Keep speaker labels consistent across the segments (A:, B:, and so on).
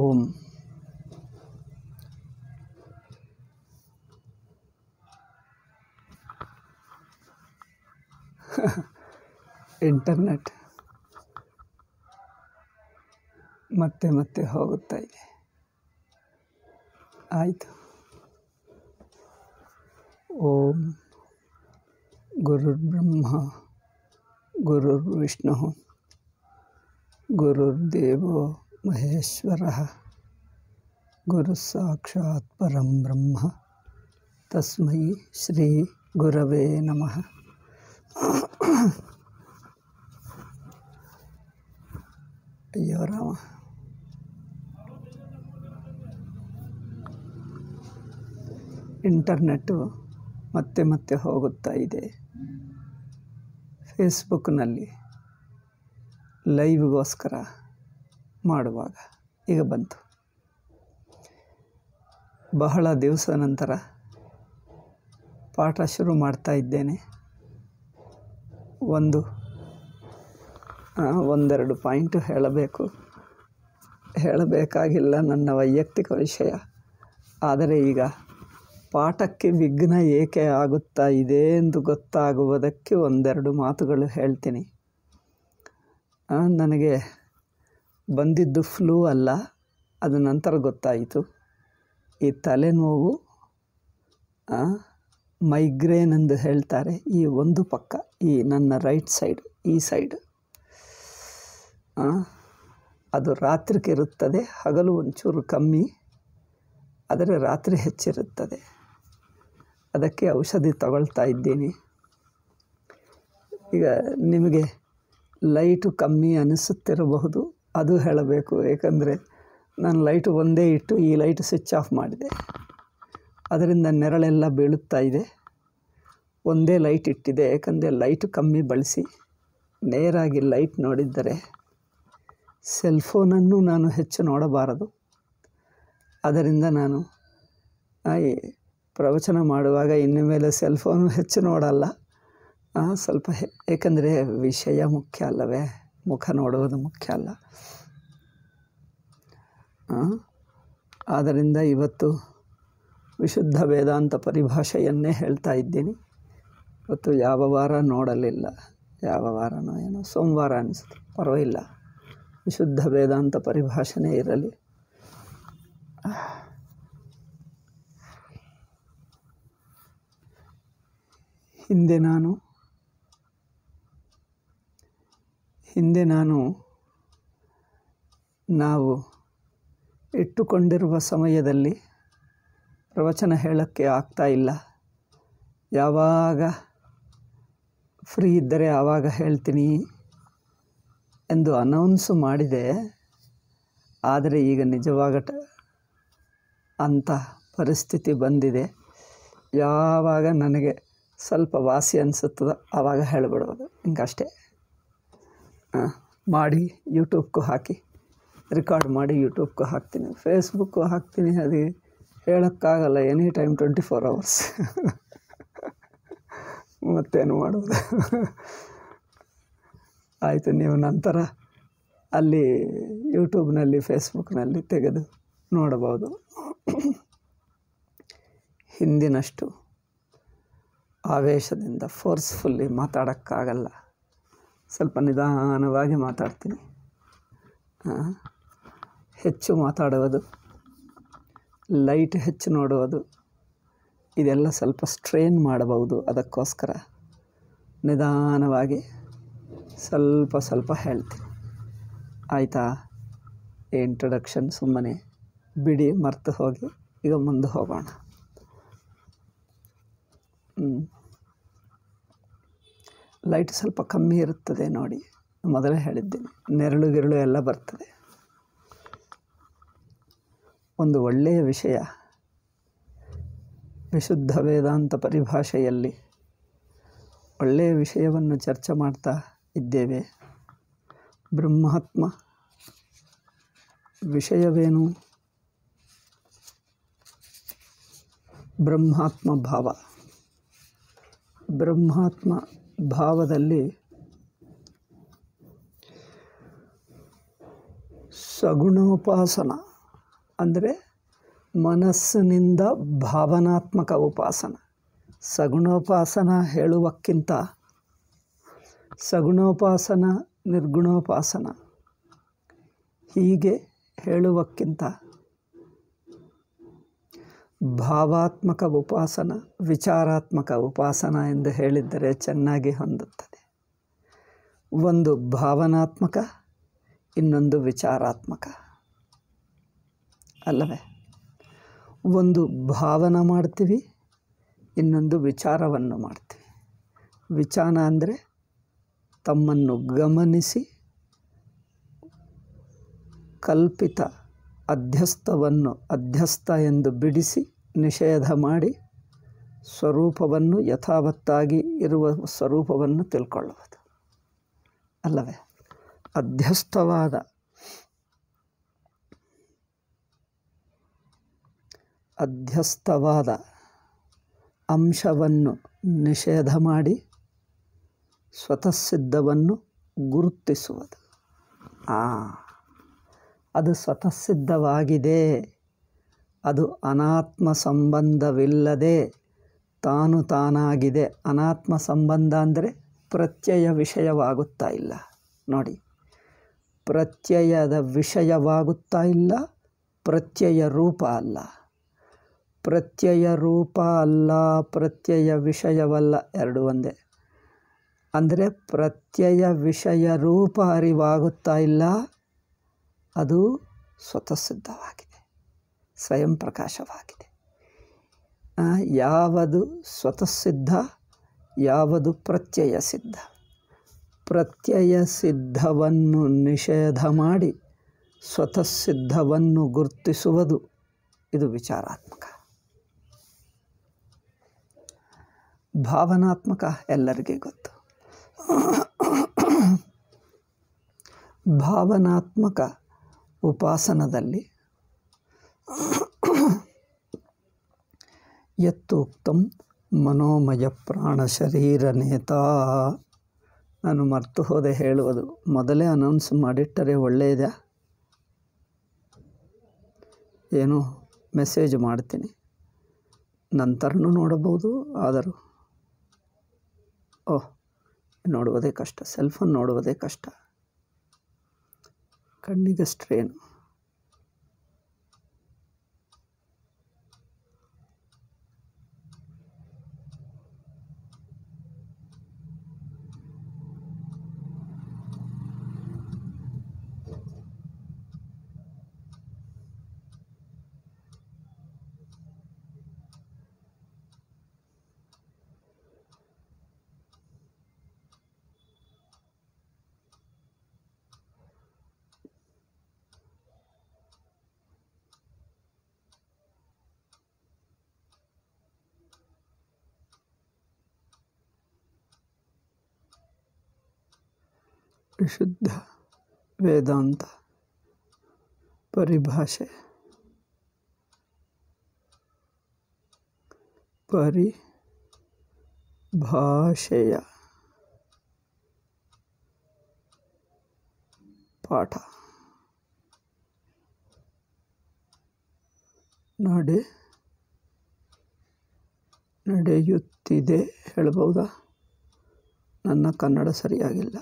A: ओम internet ಮತ್ತೆ ಮತ್ತೆ ಹೋಗುತ್ತೆ ಆಯ್ತು ಓಂ ಗುರು ব্রহ্মা ಗುರು বিষ্ণু ಗುರು দেব ಸಾಕ್ಷಾತ್ ಪರಂ ಬ್ರಹ್ಮ ತಸ್ಮೈ ಶ್ರೀ ಗುರವೇ ನಮಃ ಅಯ್ಯೋ ರಾಮ ಇಂಟರ್ನೆಟ್ಟು ಮತ್ತೆ ಮತ್ತೆ ಹೋಗುತ್ತಾ ಇದೆ ಫೇಸ್ಬುಕ್ನಲ್ಲಿ ಲೈವ್ಗೋಸ್ಕರ ಮಾಡುವಾಗ ಈಗ ಬಂತು ಬಹಳ ದಿವಸ ನಂತರ ಪಾಠ ಶುರು ಮಾಡ್ತಾ ಇದ್ದೇನೆ ಒಂದು ಒಂದೆರಡು ಪಾಯಿಂಟು ಹೇಳಬೇಕು ಹೇಳಬೇಕಾಗಿಲ್ಲ ನನ್ನ ವೈಯಕ್ತಿಕ ವಿಷಯ ಆದರೆ ಈಗ ಪಾಠಕ್ಕೆ ವಿಘ್ನ ಏಕೆ ಆಗುತ್ತಾ ಇದೆ ಎಂದು ಗೊತ್ತಾಗುವುದಕ್ಕೆ ಒಂದೆರಡು ಮಾತುಗಳು ಹೇಳ್ತೀನಿ ನನಗೆ ಬಂದಿದ್ದು ಫ್ಲೂ ಅಲ್ಲ ಅದು ನಂತರ ಗೊತ್ತಾಯಿತು ಈ ತಲೆನೋವು ಮೈಗ್ರೇನ್ ಎಂದು ಹೇಳ್ತಾರೆ ಈ ಒಂದು ಪಕ್ಕ ಈ ನನ್ನ ರೈಟ್ ಸೈಡ್ ಈ ಸೈಡ್ ಅದು ರಾತ್ರಿಕೆ ಇರುತ್ತದೆ ಹಗಲು ಒಂಚೂರು ಕಮ್ಮಿ ಆದರೆ ರಾತ್ರಿ ಹೆಚ್ಚಿರುತ್ತದೆ ಅದಕ್ಕೆ ಔಷಧಿ ತಗೊಳ್ತಾ ಇದ್ದೀನಿ ಈಗ ನಿಮಗೆ ಲೈಟು ಕಮ್ಮಿ ಅನಿಸುತ್ತಿರಬಹುದು ಅದು ಹೇಳಬೇಕು ಏಕೆಂದರೆ ನಾನು ಲೈಟು ಒಂದೇ ಇಟ್ಟು ಈ ಲೈಟ್ ಸ್ವಿಚ್ ಆಫ್ ಮಾಡಿದೆ ಅದರಿಂದ ನೆರಳೆಲ್ಲ ಬೀಳುತ್ತಾ ಇದೆ ಒಂದೇ ಲೈಟ್ ಇಟ್ಟಿದೆ ಏಕೆಂದರೆ ಲೈಟ್ ಕಮ್ಮಿ ಬಳಸಿ ನೇರಾಗಿ ಲೈಟ್ ನೋಡಿದ್ದರೆ ಸೆಲ್ಫೋನನ್ನು ನಾನು ಹೆಚ್ಚು ನೋಡಬಾರದು ಅದರಿಂದ ನಾನು ಪ್ರವಚನ ಮಾಡುವಾಗ ಇನ್ನು ಮೇಲೆ ಸೆಲ್ಫೋನು ಹೆಚ್ಚು ನೋಡಲ್ಲ ಸ್ವಲ್ಪ ಏಕೆಂದರೆ ವಿಷಯ ಮುಖ್ಯ ಅಲ್ಲವೇ ಮುಖ ನೋಡುವುದು ಮುಖ್ಯ ಅಲ್ಲ ಆದ್ದರಿಂದ ಇವತ್ತು ವಿಶುದ್ಧ ವೇದಾಂತ ಪರಿಭಾಷೆಯನ್ನೇ ಹೇಳ್ತಾ ಇದ್ದೀನಿ ಇವತ್ತು ಯಾವ ವಾರ ನೋಡಲಿಲ್ಲ ಯಾವ ವಾರನೋ ಏನೋ ಸೋಮವಾರ ಅನಿಸುತ್ತೆ ಪರವಾಗಿಲ್ಲ ವಿಶುದ್ಧ ವೇದಾಂತ ಪರಿಭಾಷೆನೇ ಇರಲಿ ಹಿಂದೆ ನಾನು ಹಿಂದೆ ನಾನು ನಾವು ಇಟ್ಟುಕೊಂಡಿರುವ ಸಮಯದಲ್ಲಿ ಪ್ರವಚನ ಹೇಳೋಕ್ಕೆ ಆಗ್ತಾ ಇಲ್ಲ ಯಾವಾಗ ಫ್ರೀ ಇದ್ದರೆ ಆವಾಗ ಹೇಳ್ತೀನಿ ಎಂದು ಅನೌನ್ಸು ಮಾಡಿದೆ ಆದರೆ ಈಗ ನಿಜವಾಗ ಅಂಥ ಪರಿಸ್ಥಿತಿ ಬಂದಿದೆ ಯಾವಾಗ ನನಗೆ ಸ್ವಲ್ಪ ವಾಸಿ ಅನಿಸುತ್ತದೋ ಆವಾಗ ಹೇಳಿಬಿಡೋದು ಹಿಂಗಷ್ಟೇ ಮಾಡಿ ಯೂಟ್ಯೂಬ್ಗೂ ಹಾಕಿ ರೆಕಾರ್ಡ್ ಮಾಡಿ ಯೂಟ್ಯೂಬ್ಗೂ ಹಾಕ್ತೀನಿ ಫೇಸ್ಬುಕ್ಕು ಹಾಕ್ತೀನಿ ಅದು ಹೇಳೋಕ್ಕಾಗಲ್ಲ any time twenty four hours ಮತ್ತೇನು ಮಾಡೋದು ಆಯಿತು ನೀವು ನಂತರ ಅಲ್ಲಿ ಯೂಟ್ಯೂಬ್ನಲ್ಲಿ ಫೇಸ್ಬುಕ್ನಲ್ಲಿ ತೆಗೆದು ನೋಡಬಹುದು ಹಿಂದಿನಷ್ಟು ಆವೇಶದಿಂದ ಫೋರ್ಸ್ಫುಲ್ಲಿ ಮಾತಾಡೋಕ್ಕಾಗಲ್ಲ ಸ್ವಲ್ಪ ನಿಧಾನವಾಗಿ ಮಾತಾಡ್ತೀನಿ ಹೆಚ್ಚು ಮಾತಾಡುವುದು ಲೈಟ್ ಹೆಚ್ಚು ನೋಡುವುದು ಇದೆಲ್ಲ ಸ್ವಲ್ಪ ಸ್ಟ್ರೈನ್ ಮಾಡಬಹುದು ಅದಕ್ಕೋಸ್ಕರ ನಿಧಾನವಾಗಿ ಸ್ವಲ್ಪ ಸ್ವಲ್ಪ ಹೇಳ್ತೀನಿ ಆಯಿತಾ ಇಂಟ್ರಡಕ್ಷನ್ ಸುಮ್ಮನೆ ಬಿಡಿ ಮರೆತು ಹೋಗಿ ಈಗ ಮುಂದೆ ಹೋಗೋಣ ಹ್ಞೂ ಲೈಟ್ ಸ್ವಲ್ಪ ಕಮ್ಮಿ ಇರುತ್ತದೆ ನೋಡಿ ಮೊದಲೇ ಹೇಳಿದ್ದೇನೆ ನೆರಳು ಗಿರಳು ಎಲ್ಲ ಬರ್ತದೆ ಒಂದು ಒಳ್ಳೆಯ ವಿಷಯ ವಿಶುದ್ಧ ವೇದಾಂತ ಪರಿಭಾಷೆಯಲ್ಲಿ ಒಳ್ಳೆಯ ವಿಷಯವನ್ನು ಚರ್ಚೆ ಮಾಡ್ತಾ ಇದ್ದೇವೆ ಬ್ರಹ್ಮಾತ್ಮ ವಿಷಯವೇನು ಬ್ರಹ್ಮಾತ್ಮ ಭಾವ ಬ್ರಹ್ಮಾತ್ಮ ಭಾವದಲ್ಲಿ ಸಗುಣೋಪಾಸನ ಅಂದರೆ ಮನಸ್ಸಿನಿಂದ ಭಾವನಾತ್ಮಕ ಉಪಾಸನ ಸಗುಣೋಪಾಸನ ಹೇಳುವಕ್ಕಿಂತ ಸಗುಣೋಪಾಸನ ನಿರ್ಗುಣೋಪಾಸನ ಹೀಗೆ ಹೇಳುವಕ್ಕಿಂತ ಭಾವಾತ್ಮಕ ಉಪಾಸನ ವಿಚಾರಾತ್ಮಕ ಉಪಾಸನ ಎಂದು ಹೇಳಿದ್ದರೆ ಚೆನ್ನಾಗಿ ಹೊಂದುತ್ತದೆ ಒಂದು ಭಾವನಾತ್ಮಕ ಇನ್ನೊಂದು ವಿಚಾರಾತ್ಮಕ ಅಲ್ಲವೇ ಒಂದು ಭಾವನ ಮಾಡ್ತೀವಿ ಇನ್ನೊಂದು ವಿಚಾರವನ್ನು ಮಾಡ್ತೀವಿ ವಿಚಾರ ಅಂದರೆ ತಮ್ಮನ್ನು ಗಮನಿಸಿ ಕಲ್ಪಿತ ಅಧ್ಯಸ್ಥವನ್ನು ಅಧ್ಯಸ್ಥ ಎಂದು ಬಿಡಿಸಿ ನಿಷೇಧ ಮಾಡಿ ಸ್ವರೂಪವನ್ನು ಯಥಾವತ್ತಾಗಿ ಇರುವ ಸ್ವರೂಪವನ್ನು ತಿಳ್ಕೊಳ್ಳುವುದು ಅಲ್ಲವೇ ಅಧ್ಯಸ್ಥವಾದ ಅಧ್ಯಸ್ಥವಾದ ಅಂಶವನ್ನು ನಿಷೇಧ ಮಾಡಿ ಸ್ವತಃಸಿದ್ಧವನ್ನು ಗುರುತಿಸುವುದು ಆ ಅದು ಸ್ವತಃಸಿದ್ಧವಾಗಿದೆ ಅದು ಅನಾತ್ಮ ಸಂಬಂಧವಿಲ್ಲದೆ ತಾನು ತಾನಾಗಿದೆ ಅನಾತ್ಮ ಸಂಬಂಧ ಅಂದರೆ ಪ್ರತ್ಯಯ ವಿಷಯವಾಗುತ್ತಾ ಇಲ್ಲ ನೋಡಿ ಪ್ರತ್ಯಯದ ವಿಷಯವಾಗುತ್ತಾ ಇಲ್ಲ ಪ್ರತ್ಯಯ ರೂಪ ಅಲ್ಲ ಪ್ರತ್ಯಯ ರೂಪ ಅಲ್ಲ ಪ್ರತ್ಯಯ ವಿಷಯವಲ್ಲ ಎರಡು ಒಂದೇ ಅಂದರೆ ಪ್ರತ್ಯಯ ವಿಷಯ ರೂಪ ಅರಿವಾಗುತ್ತಾ ಇಲ್ಲ ಅದು ಸಿದ್ಧವಾಗಿದೆ ಸ್ವಯಂ ಪ್ರಕಾಶವಾಗಿದೆ ಯಾವುದು ಸ್ವತಃಸಿದ್ಧ ಯಾವುದು ಪ್ರತ್ಯಯ ಸಿದ್ಧ ಪ್ರತ್ಯಯ ಸಿದ್ಧವನ್ನು ನಿಷೇಧ ಮಾಡಿ ಸ್ವತಃಸಿದ್ಧವನ್ನು ಗುರುತಿಸುವುದು ಇದು ವಿಚಾರಾತ್ಮಕ ಭಾವನಾತ್ಮಕ ಎಲ್ಲರಿಗೆ ಗೊತ್ತು ಭಾವನಾತ್ಮಕ ಉಪಾಸನದಲ್ಲಿ ಯತ್ತೋಕ್ತಂ ಮನೋಮಯ ಪ್ರಾಣ ಶರೀರ ನೇತಾ ನಾನು ಮರ್ತು ಹೋದೆ ಹೇಳುವುದು ಮೊದಲೇ ಅನೌನ್ಸ್ ಮಾಡಿಟ್ಟರೆ ಒಳ್ಳೆಯದೇ ಏನು ಮೆಸೇಜ್ ಮಾಡ್ತೀನಿ ನಂತರನೂ ನೋಡಬಹುದು ಆದರೂ ಓಹ್ ನೋಡುವುದೇ ಕಷ್ಟ ಸೆಲ್ಫೋನ್ ನೋಡುವುದೇ ಕಷ್ಟ ಕಣ್ಣಿಗೆ ಸ್ಟ್ರೇನು ವಿಶುದ್ಧ ವೇದಾಂತ ಪರಿಭಾಷೆ ಪರಿಭಾಷೆಯ ಪಾಠ ನಡೆ ನಡೆಯುತ್ತಿದೆ ಹೇಳ್ಬೋದಾ ನನ್ನ ಕನ್ನಡ ಸರಿಯಾಗಿಲ್ಲ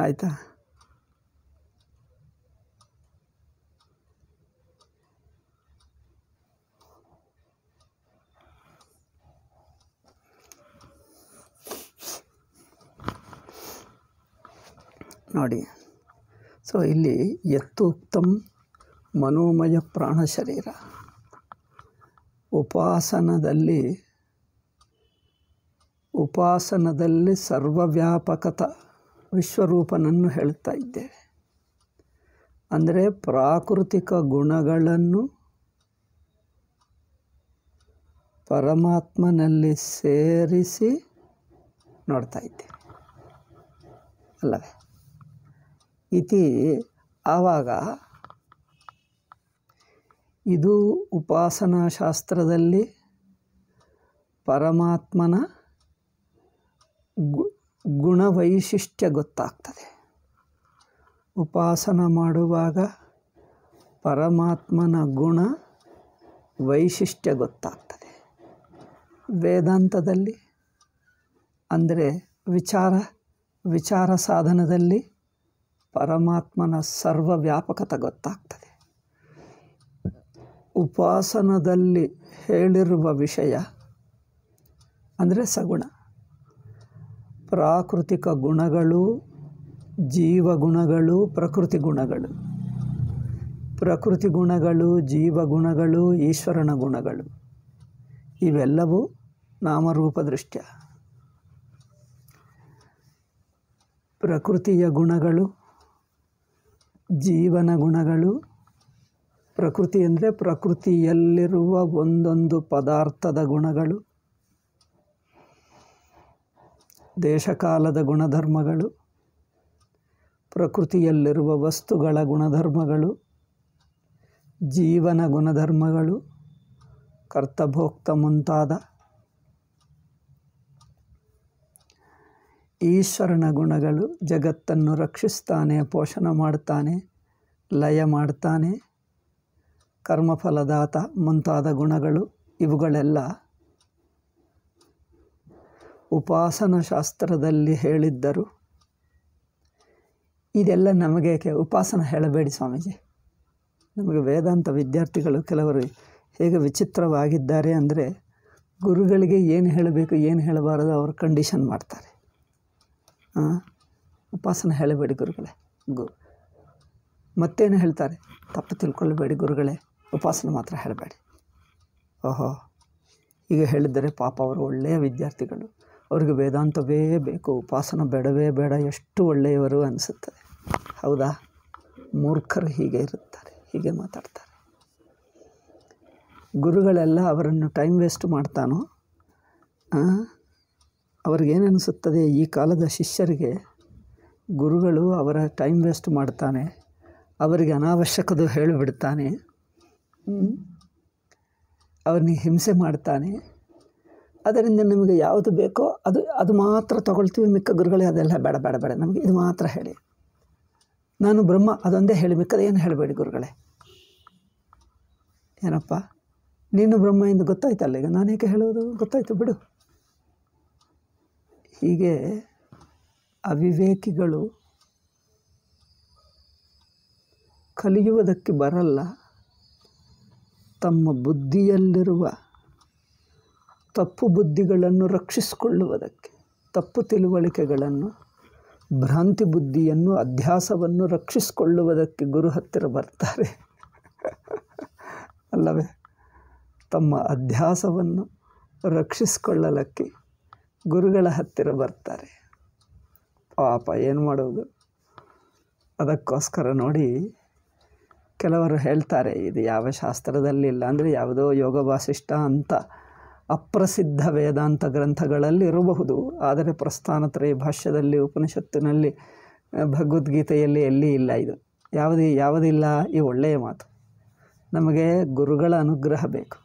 A: ಆಯಿತಾ ನೋಡಿ ಸೊ ಇಲ್ಲಿ ಯತ್ತೋಕ್ತಂ ಮನೋಮಯ ಪ್ರಾಣ ಶರೀರ ಉಪಾಸನದಲ್ಲಿ ಉಪಾಸನದಲ್ಲಿ ಸರ್ವವ್ಯಾಪಕತ ವಿಶ್ವರೂಪನನ್ನು ಹೇಳ್ತಾ ಇದ್ದೇವೆ ಅಂದರೆ ಪ್ರಾಕೃತಿಕ ಗುಣಗಳನ್ನು ಪರಮಾತ್ಮನಲ್ಲಿ ಸೇರಿಸಿ ನೋಡ್ತಾ ಇದ್ದೇವೆ ಅಲ್ಲವೇ ಇತಿ ಆವಾಗ ಇದು ಉಪಾಸನಾ ಶಾಸ್ತ್ರದಲ್ಲಿ ಪರಮಾತ್ಮನ ಗುಣವೈಶಿಷ್ಟ್ಯ ಗೊತ್ತಾಗ್ತದೆ ಉಪಾಸನ ಮಾಡುವಾಗ ಪರಮಾತ್ಮನ ಗುಣ ವೈಶಿಷ್ಟ್ಯ ಗೊತ್ತಾಗ್ತದೆ ವೇದಾಂತದಲ್ಲಿ ಅಂದರೆ ವಿಚಾರ ವಿಚಾರ ಸಾಧನದಲ್ಲಿ ಪರಮಾತ್ಮನ ಸರ್ವವ್ಯಾಪಕತೆ ಗೊತ್ತಾಗ್ತದೆ ಉಪಾಸನದಲ್ಲಿ ಹೇಳಿರುವ ವಿಷಯ ಅಂದರೆ ಸಗುಣ ಪ್ರಾಕೃತಿಕ ಗುಣಗಳು ಜೀವಗುಣಗಳು ಪ್ರಕೃತಿ ಗುಣಗಳು ಪ್ರಕೃತಿ ಗುಣಗಳು ಜೀವಗುಣಗಳು ಈಶ್ವರನ ಗುಣಗಳು ಇವೆಲ್ಲವೂ ನಾಮರೂಪದೃಷ್ಟ್ಯ ಪ್ರಕೃತಿಯ ಗುಣಗಳು ಜೀವನ ಗುಣಗಳು ಪ್ರಕೃತಿ ಅಂದರೆ ಪ್ರಕೃತಿಯಲ್ಲಿರುವ ಒಂದೊಂದು ಪದಾರ್ಥದ ಗುಣಗಳು ದೇಶಕಾಲದ ಗುಣಧರ್ಮಗಳು ಪ್ರಕೃತಿಯಲ್ಲಿರುವ ವಸ್ತುಗಳ ಗುಣಧರ್ಮಗಳು ಜೀವನ ಗುಣಧರ್ಮಗಳು ಕರ್ತಭೋಕ್ತ ಮುಂತಾದ ಈಶ್ವರನ ಗುಣಗಳು ಜಗತ್ತನ್ನು ರಕ್ಷಿಸ್ತಾನೆ ಪೋಷಣ ಮಾಡ್ತಾನೆ ಲಯ ಮಾಡ್ತಾನೆ ಕರ್ಮಫಲದಾತ ಮುಂತಾದ ಗುಣಗಳು ಇವುಗಳೆಲ್ಲ ಶಾಸ್ತ್ರದಲ್ಲಿ ಹೇಳಿದ್ದರು ಇದೆಲ್ಲ ನಮಗೆ ಉಪಾಸನ ಹೇಳಬೇಡಿ ಸ್ವಾಮೀಜಿ ನಮಗೆ ವೇದಾಂತ ವಿದ್ಯಾರ್ಥಿಗಳು ಕೆಲವರು ಹೇಗೆ ವಿಚಿತ್ರವಾಗಿದ್ದಾರೆ ಅಂದರೆ ಗುರುಗಳಿಗೆ ಏನು ಹೇಳಬೇಕು ಏನು ಹೇಳಬಾರದು ಅವರು ಕಂಡೀಷನ್ ಮಾಡ್ತಾರೆ ಉಪಾಸನ ಹೇಳಬೇಡಿ ಗುರುಗಳೇ ಗು ಮತ್ತೇನು ಹೇಳ್ತಾರೆ ತಪ್ಪು ತಿಳ್ಕೊಳ್ಬೇಡಿ ಗುರುಗಳೇ ಉಪಾಸನ ಮಾತ್ರ ಹೇಳಬೇಡಿ ಓಹೋ ಈಗ ಹೇಳಿದರೆ ಪಾಪ ಅವರು ಒಳ್ಳೆಯ ವಿದ್ಯಾರ್ಥಿಗಳು ಅವ್ರಿಗೆ ವೇದಾಂತವೇ ಬೇಕು ಉಪಾಸನ ಬೇಡವೇ ಬೇಡ ಎಷ್ಟು ಒಳ್ಳೆಯವರು ಅನಿಸುತ್ತದೆ ಹೌದಾ ಮೂರ್ಖರು ಹೀಗೆ ಇರುತ್ತಾರೆ ಹೀಗೆ ಮಾತಾಡ್ತಾರೆ ಗುರುಗಳೆಲ್ಲ ಅವರನ್ನು ಟೈಮ್ ವೇಸ್ಟ್ ಮಾಡ್ತಾನೋ ಅವ್ರಿಗೇನು ಅನಿಸುತ್ತದೆ ಈ ಕಾಲದ ಶಿಷ್ಯರಿಗೆ ಗುರುಗಳು ಅವರ ಟೈಮ್ ವೇಸ್ಟ್ ಮಾಡ್ತಾನೆ ಅವರಿಗೆ ಅನಾವಶ್ಯಕದು ಹೇಳಿಬಿಡ್ತಾನೆ ಅವ್ರನ್ನ ಹಿಂಸೆ ಮಾಡ್ತಾನೆ ಅದರಿಂದ ನಮಗೆ ಯಾವುದು ಬೇಕೋ ಅದು ಅದು ಮಾತ್ರ ತಗೊಳ್ತೀವಿ ಮಿಕ್ಕ ಗುರುಗಳೇ ಅದೆಲ್ಲ ಬೇಡ ಬೇಡ ಬೇಡ ನಮಗೆ ಇದು ಮಾತ್ರ ಹೇಳಿ ನಾನು ಬ್ರಹ್ಮ ಅದೊಂದೇ ಹೇಳಿ ಮಿಕ್ಕದೇನು ಏನು ಹೇಳಬೇಡಿ ಗುರುಗಳೇ ಏನಪ್ಪ ನೀನು ಬ್ರಹ್ಮ ಎಂದು ಗೊತ್ತಾಯ್ತಲ್ಲ ಈಗ ನಾನೇಕೆ ಹೇಳೋದು ಗೊತ್ತಾಯ್ತು ಬಿಡು ಹೀಗೆ ಅವಿವೇಕಿಗಳು ಕಲಿಯುವುದಕ್ಕೆ ಬರಲ್ಲ ತಮ್ಮ ಬುದ್ಧಿಯಲ್ಲಿರುವ ತಪ್ಪು ಬುದ್ಧಿಗಳನ್ನು ರಕ್ಷಿಸಿಕೊಳ್ಳುವುದಕ್ಕೆ ತಪ್ಪು ತಿಳುವಳಿಕೆಗಳನ್ನು ಭ್ರಾಂತಿ ಬುದ್ಧಿಯನ್ನು ಅಧ್ಯಾಸವನ್ನು ರಕ್ಷಿಸಿಕೊಳ್ಳುವುದಕ್ಕೆ ಗುರು ಹತ್ತಿರ ಬರ್ತಾರೆ ಅಲ್ಲವೇ ತಮ್ಮ ಅಧ್ಯಾಸವನ್ನು ರಕ್ಷಿಸಿಕೊಳ್ಳಲಕ್ಕೆ ಗುರುಗಳ ಹತ್ತಿರ ಬರ್ತಾರೆ ಪಾಪ ಏನು ಮಾಡೋದು ಅದಕ್ಕೋಸ್ಕರ ನೋಡಿ ಕೆಲವರು ಹೇಳ್ತಾರೆ ಇದು ಯಾವ ಶಾಸ್ತ್ರದಲ್ಲಿ ಇಲ್ಲ ಅಂದರೆ ಯಾವುದೋ ಯೋಗ ವಾಸಿಷ್ಠ ಅಂತ ಅಪ್ರಸಿದ್ಧ ವೇದಾಂತ ಗ್ರಂಥಗಳಲ್ಲಿರಬಹುದು ಆದರೆ ಪ್ರಸ್ಥಾನತ್ರಯ ಭಾಷ್ಯದಲ್ಲಿ ಉಪನಿಷತ್ತಿನಲ್ಲಿ ಭಗವದ್ಗೀತೆಯಲ್ಲಿ ಎಲ್ಲಿ ಇಲ್ಲ ಇದು ಯಾವುದೇ ಯಾವುದಿಲ್ಲ ಈ ಒಳ್ಳೆಯ ಮಾತು ನಮಗೆ ಗುರುಗಳ ಅನುಗ್ರಹ ಬೇಕು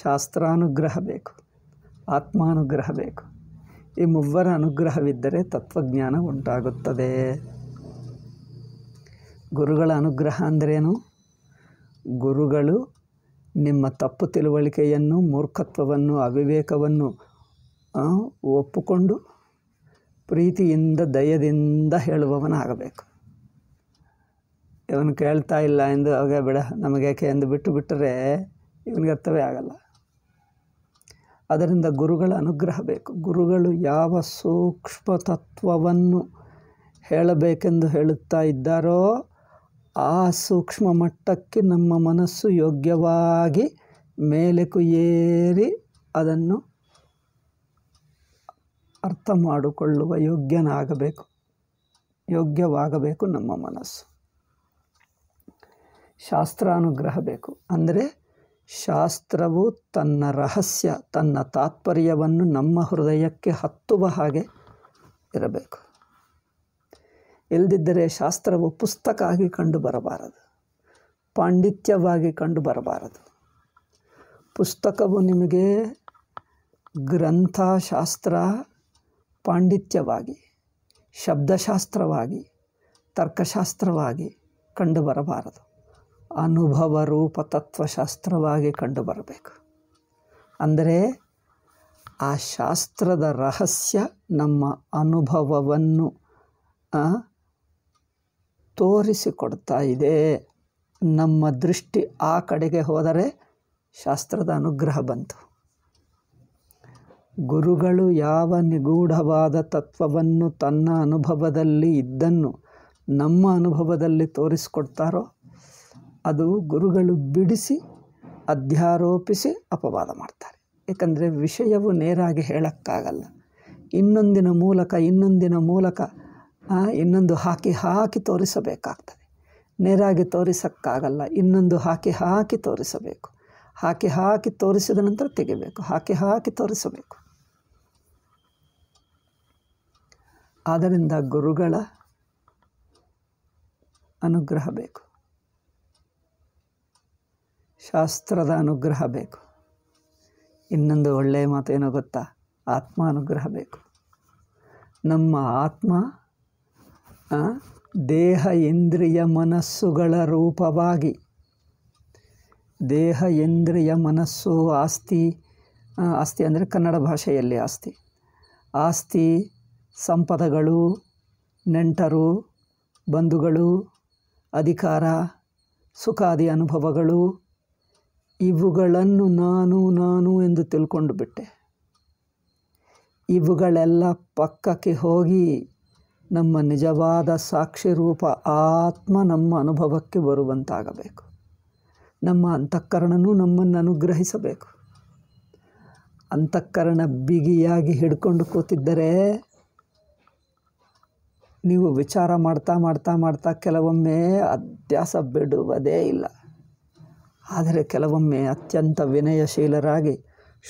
A: ಶಾಸ್ತ್ರಾನುಗ್ರಹ ಬೇಕು ಆತ್ಮಾನುಗ್ರಹ ಬೇಕು ಈ ಮೂವರ ಅನುಗ್ರಹವಿದ್ದರೆ ತತ್ವಜ್ಞಾನ ಉಂಟಾಗುತ್ತದೆ ಗುರುಗಳ ಅನುಗ್ರಹ ಅಂದ್ರೇನು ಗುರುಗಳು ನಿಮ್ಮ ತಪ್ಪು ತಿಳುವಳಿಕೆಯನ್ನು ಮೂರ್ಖತ್ವವನ್ನು ಅವಿವೇಕವನ್ನು ಒಪ್ಪಿಕೊಂಡು ಪ್ರೀತಿಯಿಂದ ದಯದಿಂದ ಹೇಳುವವನಾಗಬೇಕು ಇವನು ಕೇಳ್ತಾ ಇಲ್ಲ ಎಂದು ಅವಾಗ ಬಿಡ ನಮಗೇಕೆ ಎಂದು ಬಿಟ್ಟು ಬಿಟ್ಟರೆ ಇವನಿಗೆ ಅರ್ಥವೇ ಆಗಲ್ಲ ಅದರಿಂದ ಗುರುಗಳ ಅನುಗ್ರಹ ಬೇಕು ಗುರುಗಳು ಯಾವ ಸೂಕ್ಷ್ಮ ತತ್ವವನ್ನು ಹೇಳಬೇಕೆಂದು ಹೇಳುತ್ತಾ ಇದ್ದಾರೋ ಆ ಸೂಕ್ಷ್ಮ ಮಟ್ಟಕ್ಕೆ ನಮ್ಮ ಮನಸ್ಸು ಯೋಗ್ಯವಾಗಿ ಮೇಲೆ ಏರಿ ಅದನ್ನು ಅರ್ಥ ಮಾಡಿಕೊಳ್ಳುವ ಯೋಗ್ಯನಾಗಬೇಕು ಯೋಗ್ಯವಾಗಬೇಕು ನಮ್ಮ ಮನಸ್ಸು ಶಾಸ್ತ್ರಾನುಗ್ರಹ ಬೇಕು ಅಂದರೆ ಶಾಸ್ತ್ರವು ತನ್ನ ರಹಸ್ಯ ತನ್ನ ತಾತ್ಪರ್ಯವನ್ನು ನಮ್ಮ ಹೃದಯಕ್ಕೆ ಹತ್ತುವ ಹಾಗೆ ಇರಬೇಕು ಇಲ್ಲದಿದ್ದರೆ ಶಾಸ್ತ್ರವು ಪುಸ್ತಕ ಆಗಿ ಕಂಡು ಬರಬಾರದು ಪಾಂಡಿತ್ಯವಾಗಿ ಕಂಡು ಬರಬಾರದು ಪುಸ್ತಕವು ನಿಮಗೆ ಗ್ರಂಥಶಾಸ್ತ್ರ ಪಾಂಡಿತ್ಯವಾಗಿ ಶಬ್ದಶಾಸ್ತ್ರವಾಗಿ ತರ್ಕಶಾಸ್ತ್ರವಾಗಿ ಕಂಡು ಬರಬಾರದು ಅನುಭವ ರೂಪ ತತ್ವಶಾಸ್ತ್ರವಾಗಿ ಕಂಡು ಬರಬೇಕು ಅಂದರೆ ಆ ಶಾಸ್ತ್ರದ ರಹಸ್ಯ ನಮ್ಮ ಅನುಭವವನ್ನು ತೋರಿಸಿಕೊಡ್ತಾ ಇದೆ ನಮ್ಮ ದೃಷ್ಟಿ ಆ ಕಡೆಗೆ ಹೋದರೆ ಶಾಸ್ತ್ರದ ಅನುಗ್ರಹ ಬಂತು ಗುರುಗಳು ಯಾವ ನಿಗೂಢವಾದ ತತ್ವವನ್ನು ತನ್ನ ಅನುಭವದಲ್ಲಿ ಇದ್ದನ್ನು ನಮ್ಮ ಅನುಭವದಲ್ಲಿ ತೋರಿಸಿಕೊಡ್ತಾರೋ ಅದು ಗುರುಗಳು ಬಿಡಿಸಿ ಅಧ್ಯಾರೋಪಿಸಿ ಅಪವಾದ ಮಾಡ್ತಾರೆ ಏಕೆಂದರೆ ವಿಷಯವು ನೇರಾಗಿ ಹೇಳೋಕ್ಕಾಗಲ್ಲ ಇನ್ನೊಂದಿನ ಮೂಲಕ ಇನ್ನೊಂದಿನ ಮೂಲಕ ಇನ್ನೊಂದು ಹಾಕಿ ಹಾಕಿ ತೋರಿಸಬೇಕಾಗ್ತದೆ ನೇರಾಗಿ ತೋರಿಸೋಕ್ಕಾಗಲ್ಲ ಇನ್ನೊಂದು ಹಾಕಿ ಹಾಕಿ ತೋರಿಸಬೇಕು ಹಾಕಿ ಹಾಕಿ ತೋರಿಸಿದ ನಂತರ ತೆಗಿಬೇಕು ಹಾಕಿ ಹಾಕಿ ತೋರಿಸಬೇಕು ಆದ್ದರಿಂದ ಗುರುಗಳ ಅನುಗ್ರಹ ಬೇಕು ಶಾಸ್ತ್ರದ ಅನುಗ್ರಹ ಬೇಕು ಇನ್ನೊಂದು ಒಳ್ಳೆಯ ಮಾತೇನೋ ಗೊತ್ತಾ ಆತ್ಮ ಅನುಗ್ರಹ ಬೇಕು ನಮ್ಮ ಆತ್ಮ ದೇಹ ಇಂದ್ರಿಯ ಮನಸ್ಸುಗಳ ರೂಪವಾಗಿ ದೇಹ ಇಂದ್ರಿಯ ಮನಸ್ಸು ಆಸ್ತಿ ಆಸ್ತಿ ಅಂದರೆ ಕನ್ನಡ ಭಾಷೆಯಲ್ಲಿ ಆಸ್ತಿ ಆಸ್ತಿ ಸಂಪದಗಳು ನೆಂಟರು ಬಂಧುಗಳು ಅಧಿಕಾರ ಸುಖಾದಿ ಅನುಭವಗಳು ಇವುಗಳನ್ನು ನಾನು ನಾನು ಎಂದು ತಿಳ್ಕೊಂಡು ಬಿಟ್ಟೆ ಇವುಗಳೆಲ್ಲ ಪಕ್ಕಕ್ಕೆ ಹೋಗಿ ನಮ್ಮ ನಿಜವಾದ ಸಾಕ್ಷಿ ರೂಪ ಆತ್ಮ ನಮ್ಮ ಅನುಭವಕ್ಕೆ ಬರುವಂತಾಗಬೇಕು ನಮ್ಮ ಅಂತಃಕರಣನೂ ನಮ್ಮನ್ನು ಅನುಗ್ರಹಿಸಬೇಕು ಅಂತಃಕರಣ ಬಿಗಿಯಾಗಿ ಹಿಡ್ಕೊಂಡು ಕೂತಿದ್ದರೆ ನೀವು ವಿಚಾರ ಮಾಡ್ತಾ ಮಾಡ್ತಾ ಮಾಡ್ತಾ ಕೆಲವೊಮ್ಮೆ ಅಧ್ಯಾಸ ಬಿಡುವುದೇ ಇಲ್ಲ ಆದರೆ ಕೆಲವೊಮ್ಮೆ ಅತ್ಯಂತ ವಿನಯಶೀಲರಾಗಿ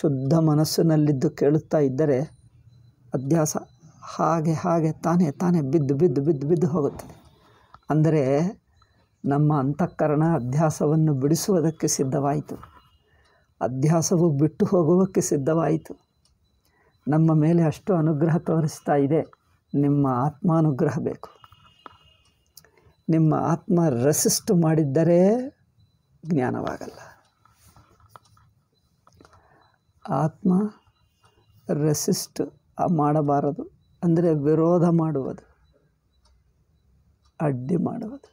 A: ಶುದ್ಧ ಮನಸ್ಸಿನಲ್ಲಿದ್ದು ಕೇಳುತ್ತಾ ಇದ್ದರೆ ಅಧ್ಯಾಸ ಹಾಗೆ ಹಾಗೆ ತಾನೇ ತಾನೇ ಬಿದ್ದು ಬಿದ್ದು ಬಿದ್ದು ಬಿದ್ದು ಹೋಗುತ್ತದೆ ಅಂದರೆ ನಮ್ಮ ಅಂತಃಕರಣ ಅಧ್ಯಾಸವನ್ನು ಬಿಡಿಸುವುದಕ್ಕೆ ಸಿದ್ಧವಾಯಿತು ಅಧ್ಯಾಸವು ಬಿಟ್ಟು ಹೋಗುವಕ್ಕೆ ಸಿದ್ಧವಾಯಿತು ನಮ್ಮ ಮೇಲೆ ಅಷ್ಟು ಅನುಗ್ರಹ ತೋರಿಸ್ತಾ ಇದೆ ನಿಮ್ಮ ಆತ್ಮಾನುಗ್ರಹ ಬೇಕು ನಿಮ್ಮ ಆತ್ಮ ರೆಸಿಸ್ಟ್ ಮಾಡಿದ್ದರೆ ಜ್ಞಾನವಾಗಲ್ಲ ಆತ್ಮ ರೆಸಿಸ್ಟ್ ಮಾಡಬಾರದು ಅಂದರೆ ವಿರೋಧ ಮಾಡುವುದು ಅಡ್ಡಿ ಮಾಡುವುದು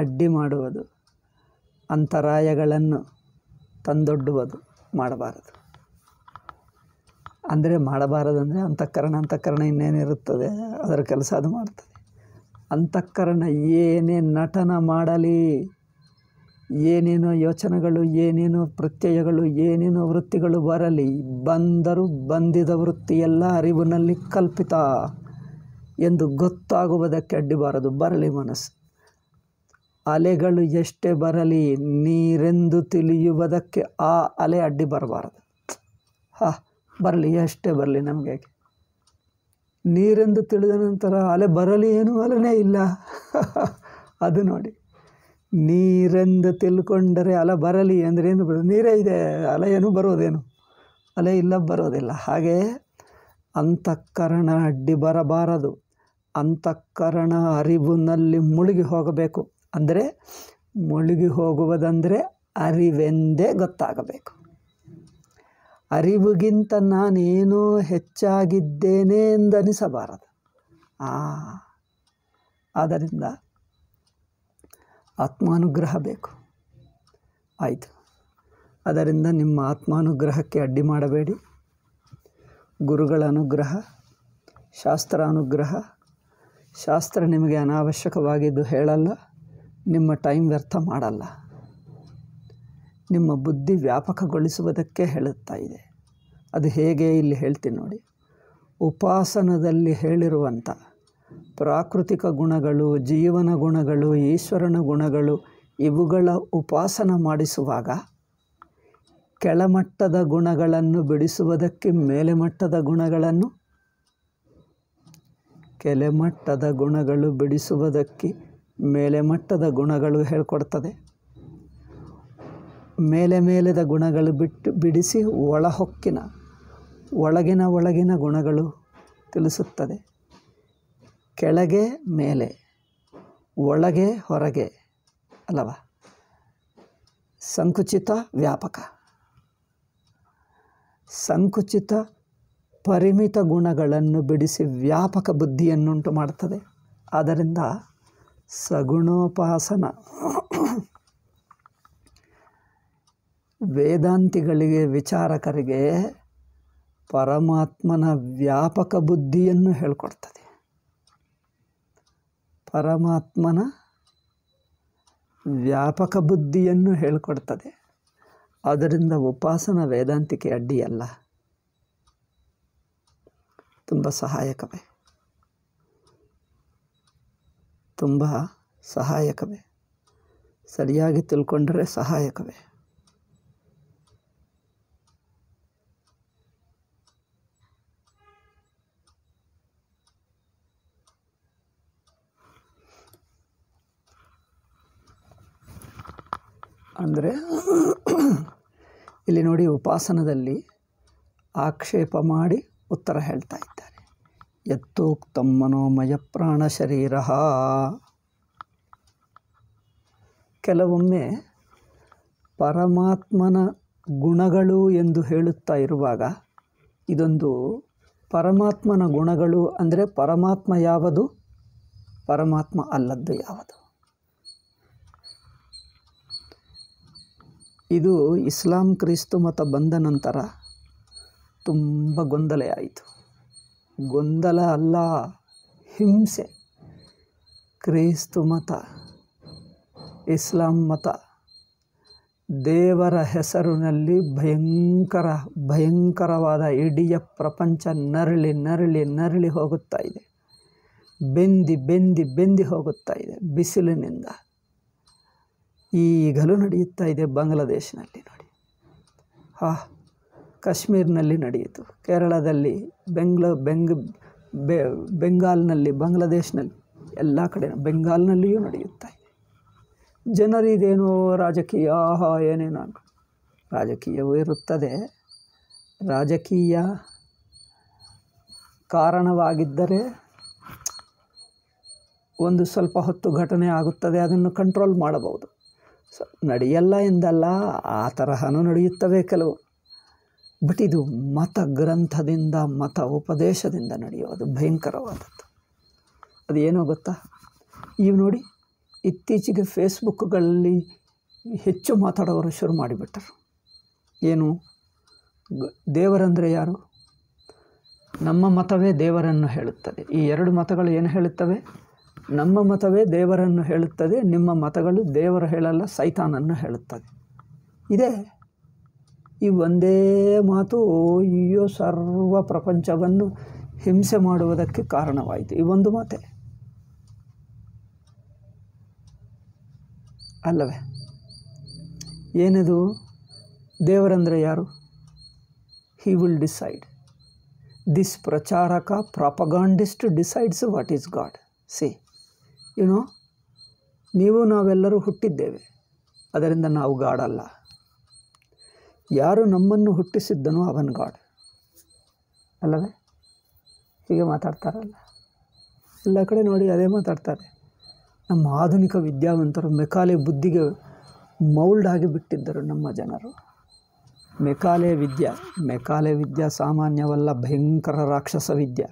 A: ಅಡ್ಡಿ ಮಾಡುವುದು ಅಂತರಾಯಗಳನ್ನು ತಂದೊಡ್ಡುವುದು ಮಾಡಬಾರದು ಅಂದರೆ ಅಂದರೆ ಅಂತಃಕರಣ ಅಂತಃಕರಣ ಇನ್ನೇನಿರುತ್ತದೆ ಅದರ ಕೆಲಸ ಅದು ಮಾಡ್ತದೆ ಅಂತಃಕರಣ ಏನೇ ನಟನ ಮಾಡಲಿ ಏನೇನೋ ಯೋಚನೆಗಳು ಏನೇನೋ ಪ್ರತ್ಯಯಗಳು ಏನೇನೋ ವೃತ್ತಿಗಳು ಬರಲಿ ಬಂದರೂ ಬಂದಿದ ವೃತ್ತಿ ಎಲ್ಲ ಅರಿವಿನಲ್ಲಿ ಕಲ್ಪಿತ ಎಂದು ಗೊತ್ತಾಗುವುದಕ್ಕೆ ಅಡ್ಡಿಬಾರದು ಬರಲಿ ಮನಸ್ಸು ಅಲೆಗಳು ಎಷ್ಟೇ ಬರಲಿ ನೀರೆಂದು ತಿಳಿಯುವುದಕ್ಕೆ ಆ ಅಲೆ ಅಡ್ಡಿ ಬರಬಾರದು ಹಾ ಬರಲಿ ಎಷ್ಟೇ ಬರಲಿ ನಮಗೆ ನೀರೆಂದು ತಿಳಿದ ನಂತರ ಅಲೆ ಬರಲಿ ಏನೂ ಅಲೆನೇ ಇಲ್ಲ ಅದು ನೋಡಿ ನೀರೆಂದು ತಿಳ್ಕೊಂಡರೆ ಅಲ ಬರಲಿ ಅಂದರೆ ಏನು ಬರೋದು ನೀರೇ ಇದೆ ಅಲ ಏನು ಬರೋದೇನು ಅಲೆ ಇಲ್ಲ ಬರೋದಿಲ್ಲ ಹಾಗೆ ಅಂತಃಕರಣ ಅಡ್ಡಿ ಬರಬಾರದು ಅಂತಃಕರಣ ಅರಿವಿನಲ್ಲಿ ಮುಳುಗಿ ಹೋಗಬೇಕು ಅಂದರೆ ಮುಳುಗಿ ಹೋಗುವುದಂದರೆ ಅರಿವೆಂದೇ ಗೊತ್ತಾಗಬೇಕು ಅರಿವಿಗಿಂತ ನಾನೇನೋ ಹೆಚ್ಚಾಗಿದ್ದೇನೆ ಎಂದನಿಸಬಾರದು ಆದ್ದರಿಂದ ಆತ್ಮಾನುಗ್ರಹ ಬೇಕು ಆಯಿತು ಅದರಿಂದ ನಿಮ್ಮ ಆತ್ಮಾನುಗ್ರಹಕ್ಕೆ ಅಡ್ಡಿ ಮಾಡಬೇಡಿ ಗುರುಗಳ ಅನುಗ್ರಹ ಶಾಸ್ತ್ರ ಅನುಗ್ರಹ ಶಾಸ್ತ್ರ ನಿಮಗೆ ಅನಾವಶ್ಯಕವಾಗಿದ್ದು ಹೇಳಲ್ಲ ನಿಮ್ಮ ಟೈಮ್ ವ್ಯರ್ಥ ಮಾಡಲ್ಲ ನಿಮ್ಮ ಬುದ್ಧಿ ವ್ಯಾಪಕಗೊಳಿಸುವುದಕ್ಕೆ ಹೇಳುತ್ತಾ ಇದೆ ಅದು ಹೇಗೆ ಇಲ್ಲಿ ಹೇಳ್ತೀನಿ ನೋಡಿ ಉಪಾಸನದಲ್ಲಿ ಹೇಳಿರುವಂಥ ಪ್ರಾಕೃತಿಕ ಗುಣಗಳು ಜೀವನ ಗುಣಗಳು ಈಶ್ವರನ ಗುಣಗಳು ಇವುಗಳ ಉಪಾಸನ ಮಾಡಿಸುವಾಗ ಕೆಳಮಟ್ಟದ ಗುಣಗಳನ್ನು ಬಿಡಿಸುವುದಕ್ಕೆ ಮೇಲೆ ಮಟ್ಟದ ಗುಣಗಳನ್ನು ಕೆಳಮಟ್ಟದ ಗುಣಗಳು ಬಿಡಿಸುವುದಕ್ಕೆ ಮೇಲೆ ಮಟ್ಟದ ಗುಣಗಳು ಹೇಳ್ಕೊಡ್ತದೆ ಮೇಲೆ ಮೇಲೆದ ಗುಣಗಳು ಬಿಟ್ಟು ಬಿಡಿಸಿ ಒಳಹೊಕ್ಕಿನ ಒಳಗಿನ ಒಳಗಿನ ಗುಣಗಳು ತಿಳಿಸುತ್ತದೆ ಕೆಳಗೆ ಮೇಲೆ ಒಳಗೆ ಹೊರಗೆ ಅಲ್ಲವ ಸಂಕುಚಿತ ವ್ಯಾಪಕ ಸಂಕುಚಿತ ಪರಿಮಿತ ಗುಣಗಳನ್ನು ಬಿಡಿಸಿ ವ್ಯಾಪಕ ಬುದ್ಧಿಯನ್ನುಂಟು ಮಾಡುತ್ತದೆ ಆದ್ದರಿಂದ ಸಗುಣೋಪಾಸನ ವೇದಾಂತಿಗಳಿಗೆ ವಿಚಾರಕರಿಗೆ ಪರಮಾತ್ಮನ ವ್ಯಾಪಕ ಬುದ್ಧಿಯನ್ನು ಹೇಳ್ಕೊಡ್ತದೆ ಪರಮಾತ್ಮನ ವ್ಯಾಪಕ ಬುದ್ಧಿಯನ್ನು ಹೇಳಿಕೊಡ್ತದೆ ಅದರಿಂದ ಉಪಾಸನ ವೇದಾಂತಿಕೆ ಅಡ್ಡಿಯಲ್ಲ ತುಂಬ ಸಹಾಯಕವೇ ತುಂಬ ಸಹಾಯಕವೇ ಸರಿಯಾಗಿ ತಿಳ್ಕೊಂಡ್ರೆ ಸಹಾಯಕವೇ ಅಂದರೆ ಇಲ್ಲಿ ನೋಡಿ ಉಪಾಸನದಲ್ಲಿ ಆಕ್ಷೇಪ ಮಾಡಿ ಉತ್ತರ ಹೇಳ್ತಾ ಇದ್ದಾರೆ ಎತ್ತೋಕ್ತ ಮನೋಮಯ ಪ್ರಾಣ ಶರೀರ ಕೆಲವೊಮ್ಮೆ ಪರಮಾತ್ಮನ ಗುಣಗಳು ಎಂದು ಹೇಳುತ್ತಾ ಇರುವಾಗ ಇದೊಂದು ಪರಮಾತ್ಮನ ಗುಣಗಳು ಅಂದರೆ ಪರಮಾತ್ಮ ಯಾವುದು ಪರಮಾತ್ಮ ಅಲ್ಲದ್ದು ಯಾವುದು ಇದು ಇಸ್ಲಾಂ ಕ್ರಿಸ್ತು ಮತ ಬಂದ ನಂತರ ತುಂಬ ಗೊಂದಲ ಆಯಿತು ಗೊಂದಲ ಅಲ್ಲ ಹಿಂಸೆ ಕ್ರಿಸ್ತು ಮತ ಇಸ್ಲಾಂ ಮತ ದೇವರ ಹೆಸರಿನಲ್ಲಿ ಭಯಂಕರ ಭಯಂಕರವಾದ ಇಡೀ ಪ್ರಪಂಚ ನರಳಿ ನರಳಿ ನರಳಿ ಹೋಗುತ್ತಾ ಇದೆ ಬೆಂದಿ ಬೆಂದಿ ಬೆಂದಿ ಹೋಗುತ್ತಾ ಇದೆ ಬಿಸಿಲಿನಿಂದ ಈಗಲೂ ನಡೆಯುತ್ತಾ ಇದೆ ಬಾಂಗ್ಲಾದೇಶ್ನಲ್ಲಿ ನೋಡಿ ಹಾ ಕಾಶ್ಮೀರ್ನಲ್ಲಿ ನಡೆಯಿತು ಕೇರಳದಲ್ಲಿ ಬೆಂಗ್ಳೂ ಬೆಂಗ್ ಬೆಂಗಾಲ್ನಲ್ಲಿ ಬಾಂಗ್ಲಾದೇಶ್ನಲ್ಲಿ ಎಲ್ಲ ಕಡೆ ಬೆಂಗಾಲ್ನಲ್ಲಿಯೂ ನಡೆಯುತ್ತಾ ಇದೆ ಜನರಿದೇನೋ ರಾಜಕೀಯ ಆಹಾ ಏನೇನೋ ರಾಜಕೀಯವೂ ಇರುತ್ತದೆ ರಾಜಕೀಯ ಕಾರಣವಾಗಿದ್ದರೆ ಒಂದು ಸ್ವಲ್ಪ ಹೊತ್ತು ಘಟನೆ ಆಗುತ್ತದೆ ಅದನ್ನು ಕಂಟ್ರೋಲ್ ಮಾಡಬಹುದು ಸೊ ನಡೆಯಲ್ಲ ಎಂದಲ್ಲ ಆ ತರಹನೂ ನಡೆಯುತ್ತವೆ ಕೆಲವು ಬಟ್ ಇದು ಮತ ಗ್ರಂಥದಿಂದ ಮತ ಉಪದೇಶದಿಂದ ನಡೆಯುವುದು ಭಯಂಕರವಾದದ್ದು ಅದು ಏನೋ ಗೊತ್ತಾ ಇವು ನೋಡಿ ಇತ್ತೀಚೆಗೆ ಫೇಸ್ಬುಕ್ಗಳಲ್ಲಿ ಹೆಚ್ಚು ಮಾತಾಡೋರು ಶುರು ಮಾಡಿಬಿಟ್ಟರು ಏನು ದೇವರಂದರೆ ಯಾರು ನಮ್ಮ ಮತವೇ ದೇವರನ್ನು ಹೇಳುತ್ತದೆ ಈ ಎರಡು ಮತಗಳು ಏನು ಹೇಳುತ್ತವೆ ನಮ್ಮ ಮತವೇ ದೇವರನ್ನು ಹೇಳುತ್ತದೆ ನಿಮ್ಮ ಮತಗಳು ದೇವರು ಹೇಳಲ್ಲ ಸೈತಾನನ್ನು ಹೇಳುತ್ತದೆ ಇದೇ ಈ ಒಂದೇ ಮಾತು ಅಯ್ಯೋ ಸರ್ವ ಪ್ರಪಂಚವನ್ನು ಹಿಂಸೆ ಮಾಡುವುದಕ್ಕೆ ಕಾರಣವಾಯಿತು ಈ ಒಂದು ಮಾತೆ ಅಲ್ಲವೇ ಏನದು ದೇವರಂದರೆ ಯಾರು ಹೀ ವಿಲ್ ಡಿಸೈಡ್ ದಿಸ್ ಪ್ರಚಾರಕ propagandist decides what is God see ಏನೋ ನೀವು ನಾವೆಲ್ಲರೂ ಹುಟ್ಟಿದ್ದೇವೆ ಅದರಿಂದ ನಾವು ಗಾಡಲ್ಲ ಯಾರು ನಮ್ಮನ್ನು ಹುಟ್ಟಿಸಿದ್ದನೋ ಅವನ್ ಗಾಡ್ ಅಲ್ಲವೇ ಹೀಗೆ ಮಾತಾಡ್ತಾರಲ್ಲ ಎಲ್ಲ ಕಡೆ ನೋಡಿ ಅದೇ ಮಾತಾಡ್ತಾರೆ ನಮ್ಮ ಆಧುನಿಕ ವಿದ್ಯಾವಂತರು ಮೆಕಾಲೆ ಬುದ್ಧಿಗೆ ಮೌಲ್ಡ್ ಆಗಿ ಬಿಟ್ಟಿದ್ದರು ನಮ್ಮ ಜನರು ಮೆಕಾಲೆ ವಿದ್ಯೆ ಮೆಕಾಲೆ ವಿದ್ಯೆ ಸಾಮಾನ್ಯವಲ್ಲ ಭಯಂಕರ ರಾಕ್ಷಸ ವಿದ್ಯೆ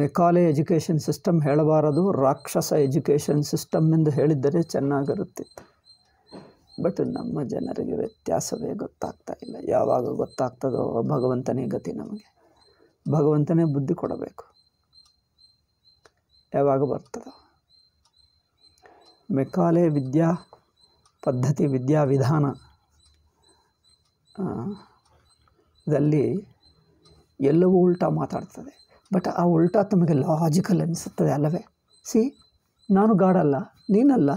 A: ಮೆಕಾಲೆ ಎಜುಕೇಷನ್ ಸಿಸ್ಟಮ್ ಹೇಳಬಾರದು ರಾಕ್ಷಸ ಎಜುಕೇಷನ್ ಸಿಸ್ಟಮ್ ಎಂದು ಹೇಳಿದ್ದರೆ ಚೆನ್ನಾಗಿರುತ್ತಿತ್ತು ಬಟ್ ನಮ್ಮ ಜನರಿಗೆ ವ್ಯತ್ಯಾಸವೇ ಗೊತ್ತಾಗ್ತಾ ಇಲ್ಲ ಯಾವಾಗ ಗೊತ್ತಾಗ್ತದೋ ಭಗವಂತನೇ ಗತಿ ನಮಗೆ ಭಗವಂತನೇ ಬುದ್ಧಿ ಕೊಡಬೇಕು ಯಾವಾಗ ಬರ್ತದೋ ಮೆಕಾಲೆ ವಿದ್ಯಾ ಪದ್ಧತಿ ವಿದ್ಯಾ ವಿಧಾನ ಎಲ್ಲವೂ ಉಲ್ಟಾ ಮಾತಾಡ್ತದೆ ಬಟ್ ಆ ಉಲ್ಟಾ ತಮಗೆ ಲಾಜಿಕಲ್ ಅನಿಸುತ್ತದೆ ಅಲ್ಲವೇ ಸಿ ನಾನು ಗಾಡಲ್ಲ ನೀನಲ್ಲ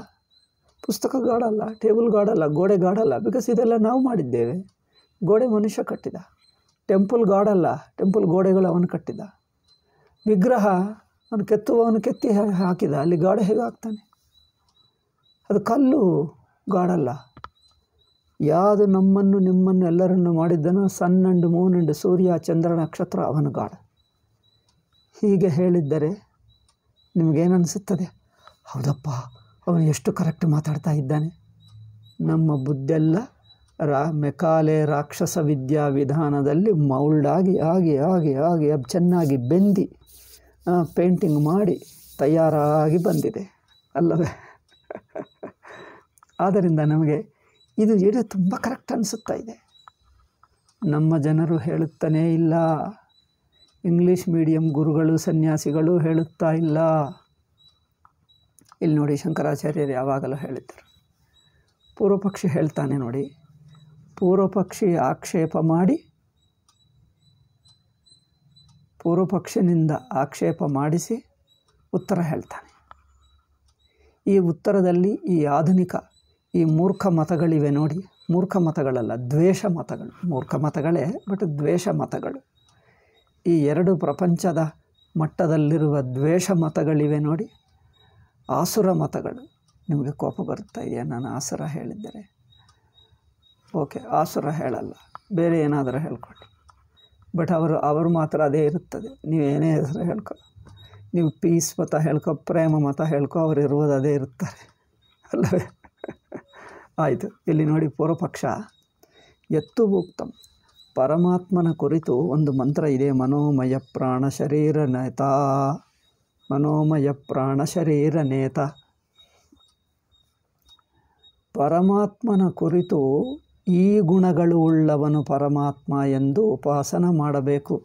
A: ಪುಸ್ತಕ ಗಾಡಲ್ಲ ಟೇಬಲ್ ಗಾಡಲ್ಲ ಗೋಡೆ ಗಾಡಲ್ಲ ಬಿಕಾಸ್ ಇದೆಲ್ಲ ನಾವು ಮಾಡಿದ್ದೇವೆ ಗೋಡೆ ಮನುಷ್ಯ ಕಟ್ಟಿದ ಟೆಂಪಲ್ ಗಾಡಲ್ಲ ಟೆಂಪಲ್ ಗೋಡೆಗಳು ಅವನು ಕಟ್ಟಿದ ವಿಗ್ರಹ ಅವನು ಕೆತ್ತುವವನು ಕೆತ್ತಿ ಹಾಕಿದ ಅಲ್ಲಿ ಗಾಡೆ ಹೇಗೆ ಹಾಕ್ತಾನೆ ಅದು ಕಲ್ಲು ಗಾಡಲ್ಲ ಯಾವುದು ನಮ್ಮನ್ನು ನಿಮ್ಮನ್ನು ಎಲ್ಲರನ್ನು ಮಾಡಿದ್ದನೋ ಸನ್ ಮೂನಂಡು ಅಂಡ್ ಸೂರ್ಯ ಚಂದ್ರ ನಕ್ಷತ್ರ ಅವನು ಗಾಡ ಹೀಗೆ ಹೇಳಿದ್ದರೆ ನಿಮಗೇನು ಅನಿಸುತ್ತದೆ ಹೌದಪ್ಪ ಅವನು ಎಷ್ಟು ಕರೆಕ್ಟ್ ಮಾತಾಡ್ತಾ ಇದ್ದಾನೆ ನಮ್ಮ ಬುದ್ಧೆಲ್ಲ ರಾ ಮೆಕಾಲೆ ರಾಕ್ಷಸ ವಿದ್ಯಾ ವಿಧಾನದಲ್ಲಿ ಮೌಲ್ಡಾಗಿ ಆಗಿ ಆಗಿ ಆಗಿ ಅಬ್ ಚೆನ್ನಾಗಿ ಬೆಂದಿ ಪೇಂಟಿಂಗ್ ಮಾಡಿ ತಯಾರಾಗಿ ಬಂದಿದೆ ಅಲ್ಲವೇ ಆದ್ದರಿಂದ ನಮಗೆ ಇದು ಇಡೀ ತುಂಬ ಕರೆಕ್ಟ್ ಅನಿಸುತ್ತಾ ಇದೆ ನಮ್ಮ ಜನರು ಹೇಳುತ್ತಾನೇ ಇಲ್ಲ ಇಂಗ್ಲೀಷ್ ಮೀಡಿಯಂ ಗುರುಗಳು ಸನ್ಯಾಸಿಗಳು ಹೇಳುತ್ತಾ ಇಲ್ಲ ಇಲ್ಲಿ ನೋಡಿ ಶಂಕರಾಚಾರ್ಯರು ಯಾವಾಗಲೂ ಹೇಳಿದ್ದರು ಪೂರ್ವಪಕ್ಷಿ ಹೇಳ್ತಾನೆ ನೋಡಿ ಪೂರ್ವಪಕ್ಷಿ ಆಕ್ಷೇಪ ಮಾಡಿ ಪೂರ್ವಪಕ್ಷಿನಿಂದ ಆಕ್ಷೇಪ ಮಾಡಿಸಿ ಉತ್ತರ ಹೇಳ್ತಾನೆ ಈ ಉತ್ತರದಲ್ಲಿ ಈ ಆಧುನಿಕ ಈ ಮೂರ್ಖ ಮತಗಳಿವೆ ನೋಡಿ ಮೂರ್ಖ ಮತಗಳಲ್ಲ ದ್ವೇಷ ಮತಗಳು ಮೂರ್ಖ ಮತಗಳೇ ಬಟ್ ದ್ವೇಷ ಮತಗಳು ಈ ಎರಡು ಪ್ರಪಂಚದ ಮಟ್ಟದಲ್ಲಿರುವ ದ್ವೇಷ ಮತಗಳಿವೆ ನೋಡಿ ಆಸುರ ಮತಗಳು ನಿಮಗೆ ಕೋಪ ಬರ್ತಾ ಇದೆಯಾ ನಾನು ಆಸುರ ಹೇಳಿದ್ದರೆ ಓಕೆ ಆಸುರ ಹೇಳಲ್ಲ ಬೇರೆ ಏನಾದರೂ ಹೇಳ್ಕೊಳ್ಳಿ ಬಟ್ ಅವರು ಅವರು ಮಾತ್ರ ಅದೇ ಇರುತ್ತದೆ ನೀವು ಏನೇ ಹೆಸರು ಹೇಳ್ಕೊ ನೀವು ಪೀಸ್ ಮತ ಹೇಳ್ಕೊ ಪ್ರೇಮ ಮತ ಹೇಳ್ಕೊ ಅವರು ಇರುವುದು ಅದೇ ಇರುತ್ತಾರೆ ಅಲ್ಲವೇ ಆಯಿತು ಇಲ್ಲಿ ನೋಡಿ ಪೂರ್ವಪಕ್ಷ ಎತ್ತು ಭೂಕ್ತಂ ಪರಮಾತ್ಮನ ಕುರಿತು ಒಂದು ಮಂತ್ರ ಇದೆ ಮನೋಮಯ ಪ್ರಾಣ ಶರೀರ ನೇತ ಮನೋಮಯ ಪ್ರಾಣ ಶರೀರ ನೇತ ಪರಮಾತ್ಮನ ಕುರಿತು ಈ ಗುಣಗಳು ಉಳ್ಳವನು ಪರಮಾತ್ಮ ಎಂದು ಉಪಾಸನ ಮಾಡಬೇಕು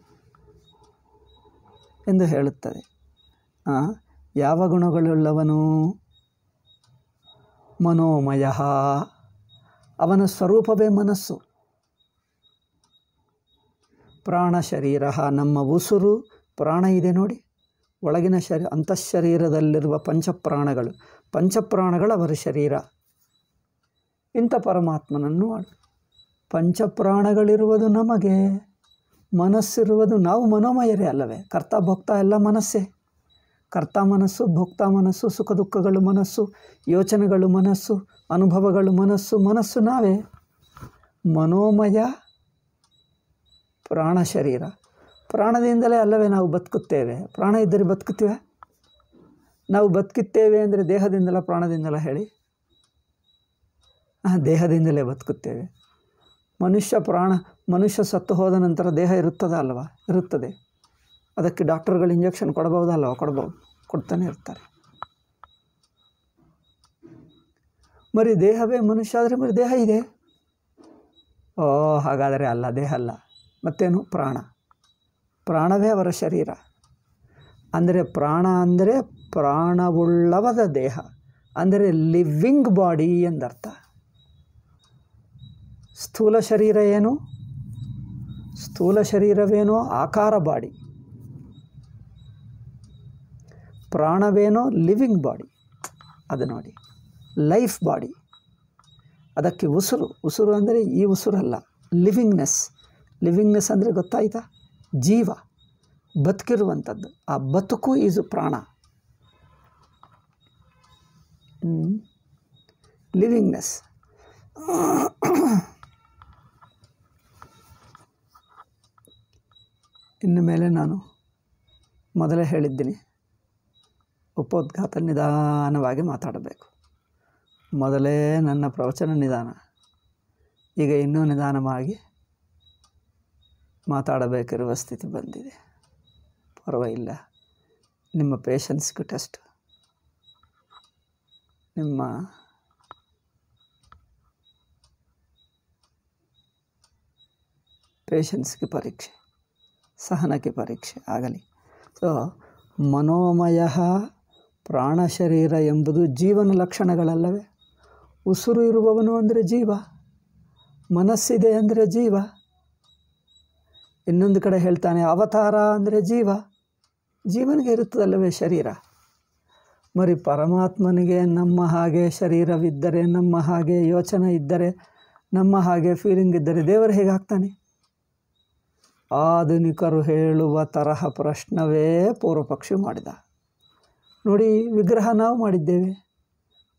A: ಎಂದು ಹೇಳುತ್ತದೆ ಯಾವ ಗುಣಗಳುಳ್ಳವನು ಮನೋಮಯ ಅವನ ಸ್ವರೂಪವೇ ಮನಸ್ಸು ಪ್ರಾಣ ಶರೀರ ನಮ್ಮ ಉಸುರು ಪ್ರಾಣ ಇದೆ ನೋಡಿ ಒಳಗಿನ ಶರೀ ಅಂತಃಶರೀರದಲ್ಲಿರುವ ಪಂಚಪ್ರಾಣಗಳು ಪಂಚಪ್ರಾಣಗಳು ಅವರ ಶರೀರ ಇಂಥ ಪರಮಾತ್ಮನನ್ನು ಪಂಚಪ್ರಾಣಗಳಿರುವುದು ನಮಗೆ ಮನಸ್ಸಿರುವುದು ನಾವು ಮನೋಮಯರೇ ಅಲ್ಲವೇ ಕರ್ತ ಭೋಕ್ತ ಎಲ್ಲ ಮನಸ್ಸೇ ಕರ್ತ ಮನಸ್ಸು ಭೋಕ್ತ ಮನಸ್ಸು ಸುಖ ದುಃಖಗಳು ಮನಸ್ಸು ಯೋಚನೆಗಳು ಮನಸ್ಸು ಅನುಭವಗಳು ಮನಸ್ಸು ಮನಸ್ಸು ನಾವೇ ಮನೋಮಯ ಪ್ರಾಣ ಶರೀರ ಪ್ರಾಣದಿಂದಲೇ ಅಲ್ಲವೇ ನಾವು ಬದುಕುತ್ತೇವೆ ಪ್ರಾಣ ಇದ್ದರೆ ಬದುಕುತ್ತೇವೆ ನಾವು ಬದುಕುತ್ತೇವೆ ಅಂದರೆ ದೇಹದಿಂದಲೇ ಪ್ರಾಣದಿಂದಲ ಹೇಳಿ ಹಾಂ ದೇಹದಿಂದಲೇ ಬದುಕುತ್ತೇವೆ ಮನುಷ್ಯ ಪ್ರಾಣ ಮನುಷ್ಯ ಸತ್ತು ಹೋದ ನಂತರ ದೇಹ ಇರುತ್ತದ ಅಲ್ವಾ ಇರುತ್ತದೆ ಅದಕ್ಕೆ ಡಾಕ್ಟರ್ಗಳು ಇಂಜೆಕ್ಷನ್ ಕೊಡಬಹುದಲ್ವ ಕೊಡ್ಬೋದು ಕೊಡ್ತಾನೆ ಇರ್ತಾರೆ ಮರಿ ದೇಹವೇ ಮನುಷ್ಯ ಆದರೆ ಮರಿ ದೇಹ ಇದೆ ಓ ಹಾಗಾದರೆ ಅಲ್ಲ ದೇಹ ಅಲ್ಲ ಮತ್ತೇನು ಪ್ರಾಣ ಪ್ರಾಣವೇ ಅವರ ಶರೀರ ಅಂದರೆ ಪ್ರಾಣ ಅಂದರೆ ಪ್ರಾಣವುಳ್ಳವದ ದೇಹ ಅಂದರೆ ಲಿವಿಂಗ್ ಬಾಡಿ ಎಂದರ್ಥ ಸ್ಥೂಲ ಶರೀರ ಏನು ಸ್ಥೂಲ ಶರೀರವೇನೋ ಆಕಾರ ಬಾಡಿ ಪ್ರಾಣವೇನೋ ಲಿವಿಂಗ್ ಬಾಡಿ ಅದು ನೋಡಿ ಲೈಫ್ ಬಾಡಿ ಅದಕ್ಕೆ ಉಸಿರು ಉಸಿರು ಅಂದರೆ ಈ ಉಸಿರಲ್ಲ ಲಿವಿಂಗ್ನೆಸ್ ಲಿವಿಂಗ್ನೆಸ್ ಅಂದರೆ ಗೊತ್ತಾಯಿತಾ ಜೀವ ಬದುಕಿರುವಂಥದ್ದು ಆ ಬದುಕು ಈಸು ಪ್ರಾಣ ಲಿವಿಂಗ್ನೆಸ್ ಇನ್ನು ಮೇಲೆ ನಾನು ಮೊದಲೇ ಹೇಳಿದ್ದೀನಿ ಉಪೋದ್ಘಾತ ನಿಧಾನವಾಗಿ ಮಾತಾಡಬೇಕು ಮೊದಲೇ ನನ್ನ ಪ್ರವಚನ ನಿಧಾನ ಈಗ ಇನ್ನೂ ನಿಧಾನವಾಗಿ ಮಾತಾಡಬೇಕಿರುವ ಸ್ಥಿತಿ ಬಂದಿದೆ ಪರವಾಗಿಲ್ಲ ನಿಮ್ಮ ಪೇಷನ್ಸ್ಗೆ ಟೆಸ್ಟ್ ನಿಮ್ಮ ಪೇಷನ್ಸ್ಗೆ ಪರೀಕ್ಷೆ ಸಹನಕ್ಕೆ ಪರೀಕ್ಷೆ ಆಗಲಿ ಸೊ ಮನೋಮಯ ಪ್ರಾಣ ಶರೀರ ಎಂಬುದು ಜೀವನ ಲಕ್ಷಣಗಳಲ್ಲವೇ ಉಸಿರು ಇರುವವನು ಅಂದರೆ ಜೀವ ಮನಸ್ಸಿದೆ ಅಂದರೆ ಜೀವ ಇನ್ನೊಂದು ಕಡೆ ಹೇಳ್ತಾನೆ ಅವತಾರ ಅಂದರೆ ಜೀವ ಜೀವನಿಗೆ ಇರುತ್ತದಲ್ಲವೇ ಶರೀರ ಮರಿ ಪರಮಾತ್ಮನಿಗೆ ನಮ್ಮ ಹಾಗೆ ಶರೀರವಿದ್ದರೆ ನಮ್ಮ ಹಾಗೆ ಯೋಚನೆ ಇದ್ದರೆ ನಮ್ಮ ಹಾಗೆ ಫೀಲಿಂಗ್ ಇದ್ದರೆ ದೇವರು ಹೇಗಾಗ್ತಾನೆ ಆಧುನಿಕರು ಹೇಳುವ ತರಹ ಪ್ರಶ್ನವೇ ಪೂರ್ವಪಕ್ಷಿ ಮಾಡಿದ ನೋಡಿ ವಿಗ್ರಹ ನಾವು ಮಾಡಿದ್ದೇವೆ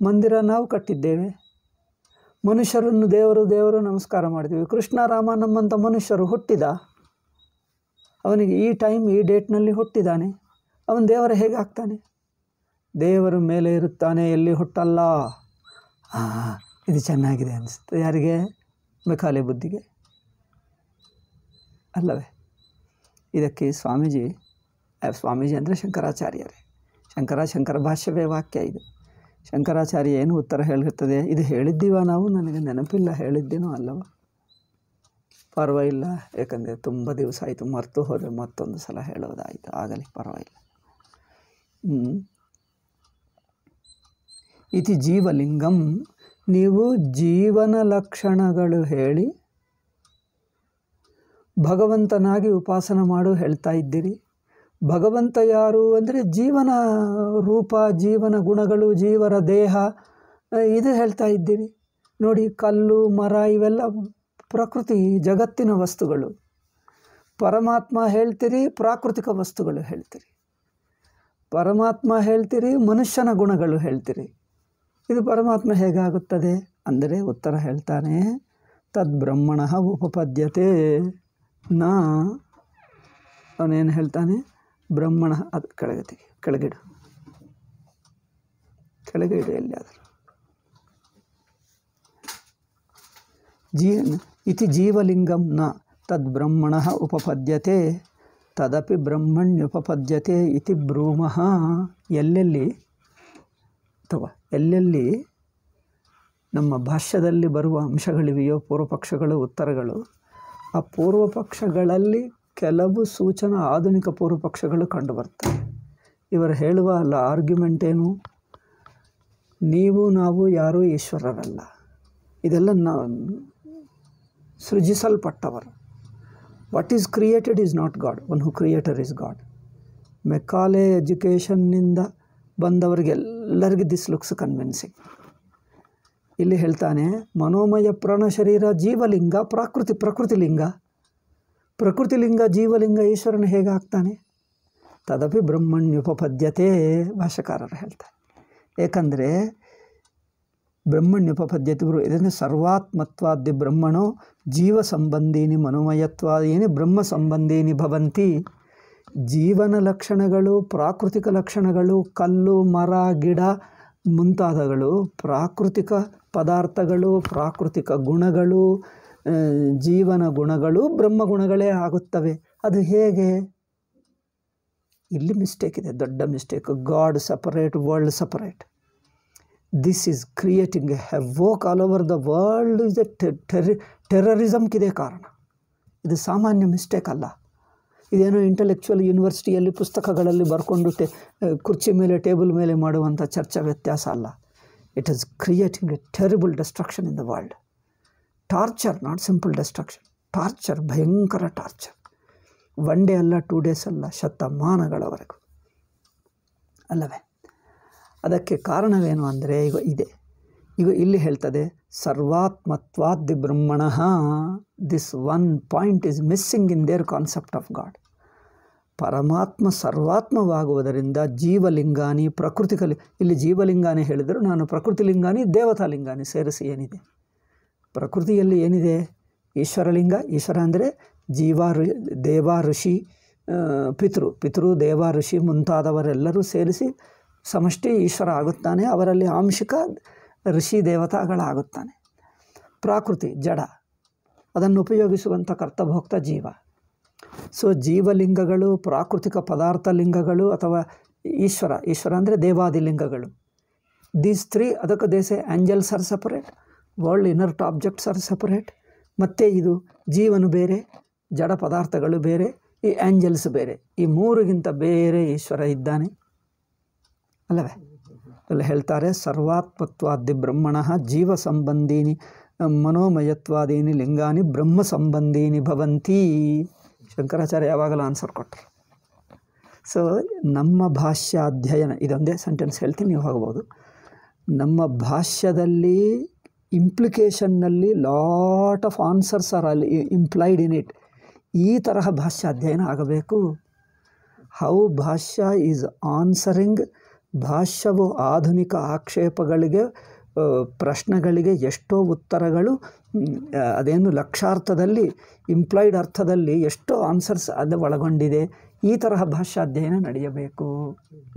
A: ಮಂದಿರ ನಾವು ಕಟ್ಟಿದ್ದೇವೆ ಮನುಷ್ಯರನ್ನು ದೇವರು ದೇವರು ನಮಸ್ಕಾರ ಮಾಡಿದ್ದೀವಿ ಕೃಷ್ಣರಾಮ ನಮ್ಮಂಥ ಮನುಷ್ಯರು ಹುಟ್ಟಿದ ಅವನಿಗೆ ಈ ಟೈಮ್ ಈ ಡೇಟ್ನಲ್ಲಿ ಹುಟ್ಟಿದ್ದಾನೆ ಅವನು ದೇವರ ಹೇಗೆ ಆಗ್ತಾನೆ ದೇವರ ಮೇಲೆ ಇರುತ್ತಾನೆ ಎಲ್ಲಿ ಹುಟ್ಟಲ್ಲ ಹಾಂ ಇದು ಚೆನ್ನಾಗಿದೆ ಅನಿಸುತ್ತೆ ಯಾರಿಗೆ ಮೆಕಾಲೆ ಬುದ್ಧಿಗೆ ಅಲ್ಲವೇ ಇದಕ್ಕೆ ಸ್ವಾಮೀಜಿ ಸ್ವಾಮೀಜಿ ಅಂದರೆ ಶಂಕರಾಚಾರ್ಯರೇ ಶಂಕರ ಶಂಕರ ಭಾಷ್ಯವೇ ವಾಕ್ಯ ಇದು ಶಂಕರಾಚಾರ್ಯ ಏನು ಉತ್ತರ ಹೇಳಿರ್ತದೆ ಇದು ಹೇಳಿದ್ದೀವ ನಾವು ನನಗೆ ನೆನಪಿಲ್ಲ ಹೇಳಿದ್ದೇನೋ ಅಲ್ಲವ ಪರವಾಗಿಲ್ಲ ಯಾಕಂದರೆ ತುಂಬ ದಿವಸ ಆಯಿತು ಮರೆತು ಹೋದರೆ ಮತ್ತೊಂದು ಸಲ ಹೇಳೋದಾಯಿತು ಆಗಲಿ ಪರವಾಗಿಲ್ಲ ಇತಿ ಜೀವಲಿಂಗಂ ನೀವು ಜೀವನ ಲಕ್ಷಣಗಳು ಹೇಳಿ ಭಗವಂತನಾಗಿ ಉಪಾಸನ ಮಾಡು ಹೇಳ್ತಾ ಇದ್ದೀರಿ ಭಗವಂತ ಯಾರು ಅಂದರೆ ಜೀವನ ರೂಪ ಜೀವನ ಗುಣಗಳು ಜೀವರ ದೇಹ ಇದು ಹೇಳ್ತಾ ಇದ್ದೀರಿ ನೋಡಿ ಕಲ್ಲು ಮರ ಇವೆಲ್ಲ ಪ್ರಕೃತಿ ಜಗತ್ತಿನ ವಸ್ತುಗಳು ಪರಮಾತ್ಮ ಹೇಳ್ತೀರಿ ಪ್ರಾಕೃತಿಕ ವಸ್ತುಗಳು ಹೇಳ್ತೀರಿ ಪರಮಾತ್ಮ ಹೇಳ್ತೀರಿ ಮನುಷ್ಯನ ಗುಣಗಳು ಹೇಳ್ತೀರಿ ಇದು ಪರಮಾತ್ಮ ಹೇಗಾಗುತ್ತದೆ ಅಂದರೆ ಉತ್ತರ ಹೇಳ್ತಾನೆ ಬ್ರಹ್ಮಣ ಉಪಪದ್ಯತೆ ನಾ ಅವನೇನು ಹೇಳ್ತಾನೆ ಬ್ರಹ್ಮಣ ಅದು ಕೆಳಗತಿ ಕೆಳಗಿಡು ಕೆಳಗಿಡು ಎಲ್ಲಿ ಆದರೂ ಜೀವನ ಇತಿ ಜೀವಲಿಂಗಂ ನ ತದ್ಬ್ರಹ್ಮಣ ಉಪಪದ್ಯತೆ ತದಪಿ ಬ್ರಹ್ಮಣ್ಯುಪಪದ್ಯತೆ ಇತಿ ಭ್ರೂಮಃ ಎಲ್ಲೆಲ್ಲಿ ಅಥವಾ ಎಲ್ಲೆಲ್ಲಿ ನಮ್ಮ ಭಾಷ್ಯದಲ್ಲಿ ಬರುವ ಅಂಶಗಳಿವೆಯೋ ಪೂರ್ವಪಕ್ಷಗಳು ಉತ್ತರಗಳು ಆ ಪೂರ್ವಪಕ್ಷಗಳಲ್ಲಿ ಕೆಲವು ಸೂಚನಾ ಆಧುನಿಕ ಪೂರ್ವಪಕ್ಷಗಳು ಕಂಡುಬರ್ತವೆ ಇವರು ಹೇಳುವ ಅಲ್ಲ ಆರ್ಗ್ಯುಮೆಂಟ್ ಏನು ನೀವು ನಾವು ಯಾರೂ ಈಶ್ವರರಲ್ಲ ಇದೆಲ್ಲ ನಾನು ಸೃಜಿಸಲ್ಪಟ್ಟವರು what is created is not God one who creator is God Macaulay ಎಜುಕೇಷನ್ನಿಂದ ಬಂದವರಿಗೆಲ್ಲರಿಗೂ ದಿಸ್ ಲುಕ್ಸ್ ಕನ್ವಿನ್ಸಿಂಗ್ ಇಲ್ಲಿ ಹೇಳ್ತಾನೆ ಮನೋಮಯ ಪ್ರಾಣ ಶರೀರ ಜೀವಲಿಂಗ ಪ್ರಾಕೃತಿ ಪ್ರಕೃತಿ ಲಿಂಗ ಪ್ರಕೃತಿ ಲಿಂಗ ಜೀವಲಿಂಗ ಈಶ್ವರನ ಹೇಗಾಗ್ತಾನೆ ತದಪಿ ಬ್ರಹ್ಮಣ್ಯುಪಪದ್ಯತೆ ಭಾಷೆಕಾರರು ಹೇಳ್ತಾರೆ ಏಕೆಂದರೆ ಬ್ರಹ್ಮಣ್ಯುಪಪದ್ಯತಿ ಗುರು ಇದರಿಂದ ಸರ್ವಾತ್ಮತ್ವಾದ್ಯ ಬ್ರಹ್ಮಣೋ ಜೀವ ಸಂಬಂಧೀನಿ ಮನೋಮಯತ್ವಾದೇನೆ ಬ್ರಹ್ಮ ಸಂಬಂಧಿನಿ ಭವಂತಿ ಜೀವನ ಲಕ್ಷಣಗಳು ಪ್ರಾಕೃತಿಕ ಲಕ್ಷಣಗಳು ಕಲ್ಲು ಮರ ಗಿಡ ಮುಂತಾದಗಳು ಪ್ರಾಕೃತಿಕ ಪದಾರ್ಥಗಳು ಪ್ರಾಕೃತಿಕ ಗುಣಗಳು ಜೀವನ ಗುಣಗಳು ಬ್ರಹ್ಮ ಗುಣಗಳೇ ಆಗುತ್ತವೆ ಅದು ಹೇಗೆ ಇಲ್ಲಿ ಮಿಸ್ಟೇಕ್ ಇದೆ ದೊಡ್ಡ mistake God separate world separate this is creating a havoc all over the world is a ter ಟೆರರಿಸಮ್ಗಿದೆ ಕಾರಣ ಇದು ಸಾಮಾನ್ಯ ಮಿಸ್ಟೇಕ್ ಅಲ್ಲ ಇದೇನೋ ಇಂಟೆಲೆಕ್ಚುಯಲ್ ಯೂನಿವರ್ಸಿಟಿಯಲ್ಲಿ ಪುಸ್ತಕಗಳಲ್ಲಿ ಬರ್ಕೊಂಡು ಟೆ ಕುರ್ಚಿ ಮೇಲೆ ಟೇಬಲ್ ಮೇಲೆ ಮಾಡುವಂಥ ಚರ್ಚಾ ವ್ಯತ್ಯಾಸ ಅಲ್ಲ it is creating a terrible destruction in the world torture not simple destruction torture ಭಯಂಕರ ಟಾರ್ಚರ್ ಒನ್ ಡೇ ಅಲ್ಲ ಟೂ ಡೇಸ್ ಅಲ್ಲ ಶತಮಾನಗಳವರೆಗೂ ಅಲ್ಲವೇ ಅದಕ್ಕೆ ಕಾರಣವೇನು ಅಂದರೆ ಈಗ ಇದೆ ಈಗ ಇಲ್ಲಿ ಹೇಳ್ತದೆ ಸರ್ವಾತ್ಮತ್ವಾದಿ ಬ್ರಹ್ಮಣಃ this one point is missing in their concept of God ಪರಮಾತ್ಮ ಸರ್ವಾತ್ಮವಾಗುವುದರಿಂದ ಜೀವಲಿಂಗಾನಿ ಕಲಿ ಇಲ್ಲಿ ಜೀವಲಿಂಗಾನಿ ಹೇಳಿದರು ನಾನು ಪ್ರಕೃತಿ ಲಿಂಗಾನಿ ದೇವತಾ ಲಿಂಗಾನಿ ಸೇರಿಸಿ ಏನಿದೆ ಪ್ರಕೃತಿಯಲ್ಲಿ ಏನಿದೆ ಈಶ್ವರಲಿಂಗ ಈಶ್ವರ ಅಂದರೆ ಜೀವ ದೇವ ಋಷಿ ಪಿತೃ ಪಿತೃ ದೇವ ಋಷಿ ಮುಂತಾದವರೆಲ್ಲರೂ ಸೇರಿಸಿ ಸಮಷ್ಟಿ ಈಶ್ವರ ಆಗುತ್ತಾನೆ ಅವರಲ್ಲಿ ಆಂಶಿಕ ಋಷಿ ದೇವತಾಗಳಾಗುತ್ತಾನೆ ಪ್ರಾಕೃತಿ ಜಡ ಅದನ್ನು ಉಪಯೋಗಿಸುವಂಥ ಕರ್ತಭೋಕ್ತ ಜೀವ ಸೊ ಜೀವಲಿಂಗಗಳು ಪ್ರಾಕೃತಿಕ ಪದಾರ್ಥ ಲಿಂಗಗಳು ಅಥವಾ ಈಶ್ವರ ಈಶ್ವರ ಅಂದರೆ ದೇವಾದಿ ಲಿಂಗಗಳು ದೀಸ್ ತ್ರೀ ಅದಕ್ಕೆ these angels are separate world inner objects are separate ಮತ್ತು ಇದು ಜೀವನು ಬೇರೆ ಜಡ ಪದಾರ್ಥಗಳು ಬೇರೆ ಈ ಆ್ಯಂಜಲ್ಸ್ ಬೇರೆ ಈ ಮೂರಿಗಿಂತ ಬೇರೆ ಈಶ್ವರ ಇದ್ದಾನೆ ಅಲ್ಲವೇ ಅಲ್ಲಿ ಹೇಳ್ತಾರೆ ಸರ್ವಾತ್ಮತ್ವಾದಿ ಬ್ರಹ್ಮಣ ಜೀವ ಸಂಬಂಧೀನಿ ಮನೋಮಯತ್ವಾದೀನಿ ಲಿಂಗಾನಿ ಬ್ರಹ್ಮ ಸಂಬಂಧೀನಿ ಭವಂತಿ ಶಂಕರಾಚಾರ್ಯ ಯಾವಾಗಲೂ ಆನ್ಸರ್ ಕೊಟ್ಟರು ಸೊ ನಮ್ಮ ಭಾಷ್ಯ ಅಧ್ಯಯನ ಇದೊಂದೇ ಸೆಂಟೆನ್ಸ್ ಹೇಳ್ತೀನಿ ನೀವು ಹೋಗ್ಬೋದು ನಮ್ಮ ಭಾಷ್ಯದಲ್ಲಿ ಇಂಪ್ಲಿಕೇಶನ್ನಲ್ಲಿ ಲಾಟ್ ಆಫ್ ಆನ್ಸರ್ಸ್ ಆರ್ ಅಲ್ಲಿ ಇಂಪ್ಲೈಡ್ ಇನ್ ಇಟ್ ಈ ತರಹ ಭಾಷ್ಯ ಅಧ್ಯಯನ ಆಗಬೇಕು ಹೌ ಭಾಷ್ಯ ಈಸ್ ಆನ್ಸರಿಂಗ್ ಭಾಷ್ಯವು ಆಧುನಿಕ ಆಕ್ಷೇಪಗಳಿಗೆ ಪ್ರಶ್ನೆಗಳಿಗೆ ಎಷ್ಟೋ ಉತ್ತರಗಳು ಅದೇನು ಲಕ್ಷಾರ್ಥದಲ್ಲಿ ಇಂಪ್ಲಾಯ್ಡ್ ಅರ್ಥದಲ್ಲಿ ಎಷ್ಟೋ ಆನ್ಸರ್ಸ್ ಅದು ಒಳಗೊಂಡಿದೆ ಈ ತರಹ ಭಾಷಾ ಅಧ್ಯಯನ ನಡೆಯಬೇಕು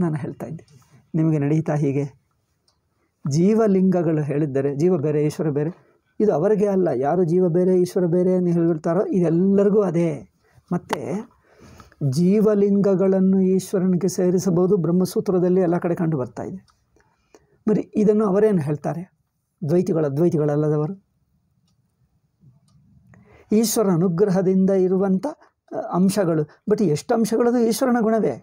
A: ನಾನು ಹೇಳ್ತಾ ಇದ್ದೆ ನಿಮಗೆ ನಡೀತಾ ಹೀಗೆ ಜೀವಲಿಂಗಗಳು ಹೇಳಿದ್ದಾರೆ ಜೀವ ಬೇರೆ ಈಶ್ವರ ಬೇರೆ ಇದು ಅವರಿಗೆ ಅಲ್ಲ ಯಾರು ಜೀವ ಬೇರೆ ಈಶ್ವರ ಬೇರೆ ಏನು ಹೇಳಿರ್ತಾರೋ ಇದೆಲ್ಲರಿಗೂ ಅದೇ ಮತ್ತು ಜೀವಲಿಂಗಗಳನ್ನು ಈಶ್ವರನಿಗೆ ಸೇರಿಸಬಹುದು ಬ್ರಹ್ಮಸೂತ್ರದಲ್ಲಿ ಎಲ್ಲ ಕಡೆ ಕಂಡು ಬರ್ತಾ ಇದೆ ಬರಿ ಇದನ್ನು ಅವರೇನು ಹೇಳ್ತಾರೆ ದ್ವೈತಿಗಳ ಅದ್ವೈತಿಗಳಲ್ಲದವರು ಈಶ್ವರ ಅನುಗ್ರಹದಿಂದ ಇರುವಂಥ ಅಂಶಗಳು ಬಟ್ ಎಷ್ಟು ಅಂಶಗಳದು ಈಶ್ವರನ ಗುಣವೇ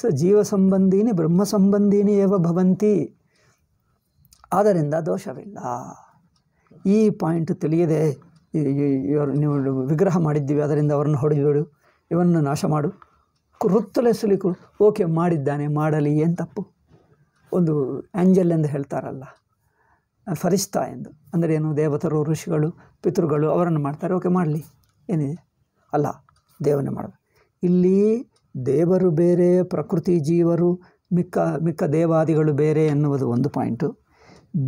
A: ಸೊ ಜೀವ ಸಂಬಂಧಿನಿ ಬ್ರಹ್ಮ ಸಂಬಂಧಿನಿ ಏವ ಭವಂತಿ ಆದ್ದರಿಂದ ದೋಷವಿಲ್ಲ ಈ ಪಾಯಿಂಟ್ ತಿಳಿಯದೆ ನೀವು ವಿಗ್ರಹ ಮಾಡಿದ್ದೀವಿ ಅದರಿಂದ ಅವರನ್ನು ಬಿಡು ಇವನ್ನು ನಾಶ ಮಾಡು ವೃತ್ತಲೆ ಸುಲಿಕು ಓಕೆ ಮಾಡಿದ್ದಾನೆ ಮಾಡಲಿ ಏನು ತಪ್ಪು ಒಂದು ಆ್ಯಂಜಲ್ ಎಂದು ಹೇಳ್ತಾರಲ್ಲ ಫರಿಸ್ತಾ ಎಂದು ಅಂದರೆ ಏನು ದೇವತರು ಋಷಿಗಳು ಪಿತೃಗಳು ಅವರನ್ನು ಮಾಡ್ತಾರೆ ಓಕೆ ಮಾಡಲಿ ಏನಿದೆ ಅಲ್ಲ ದೇವನೇ ಮಾಡಬೇಕು ಇಲ್ಲಿ ದೇವರು ಬೇರೆ ಪ್ರಕೃತಿ ಜೀವರು ಮಿಕ್ಕ ಮಿಕ್ಕ ದೇವಾದಿಗಳು ಬೇರೆ ಎನ್ನುವುದು ಒಂದು ಪಾಯಿಂಟು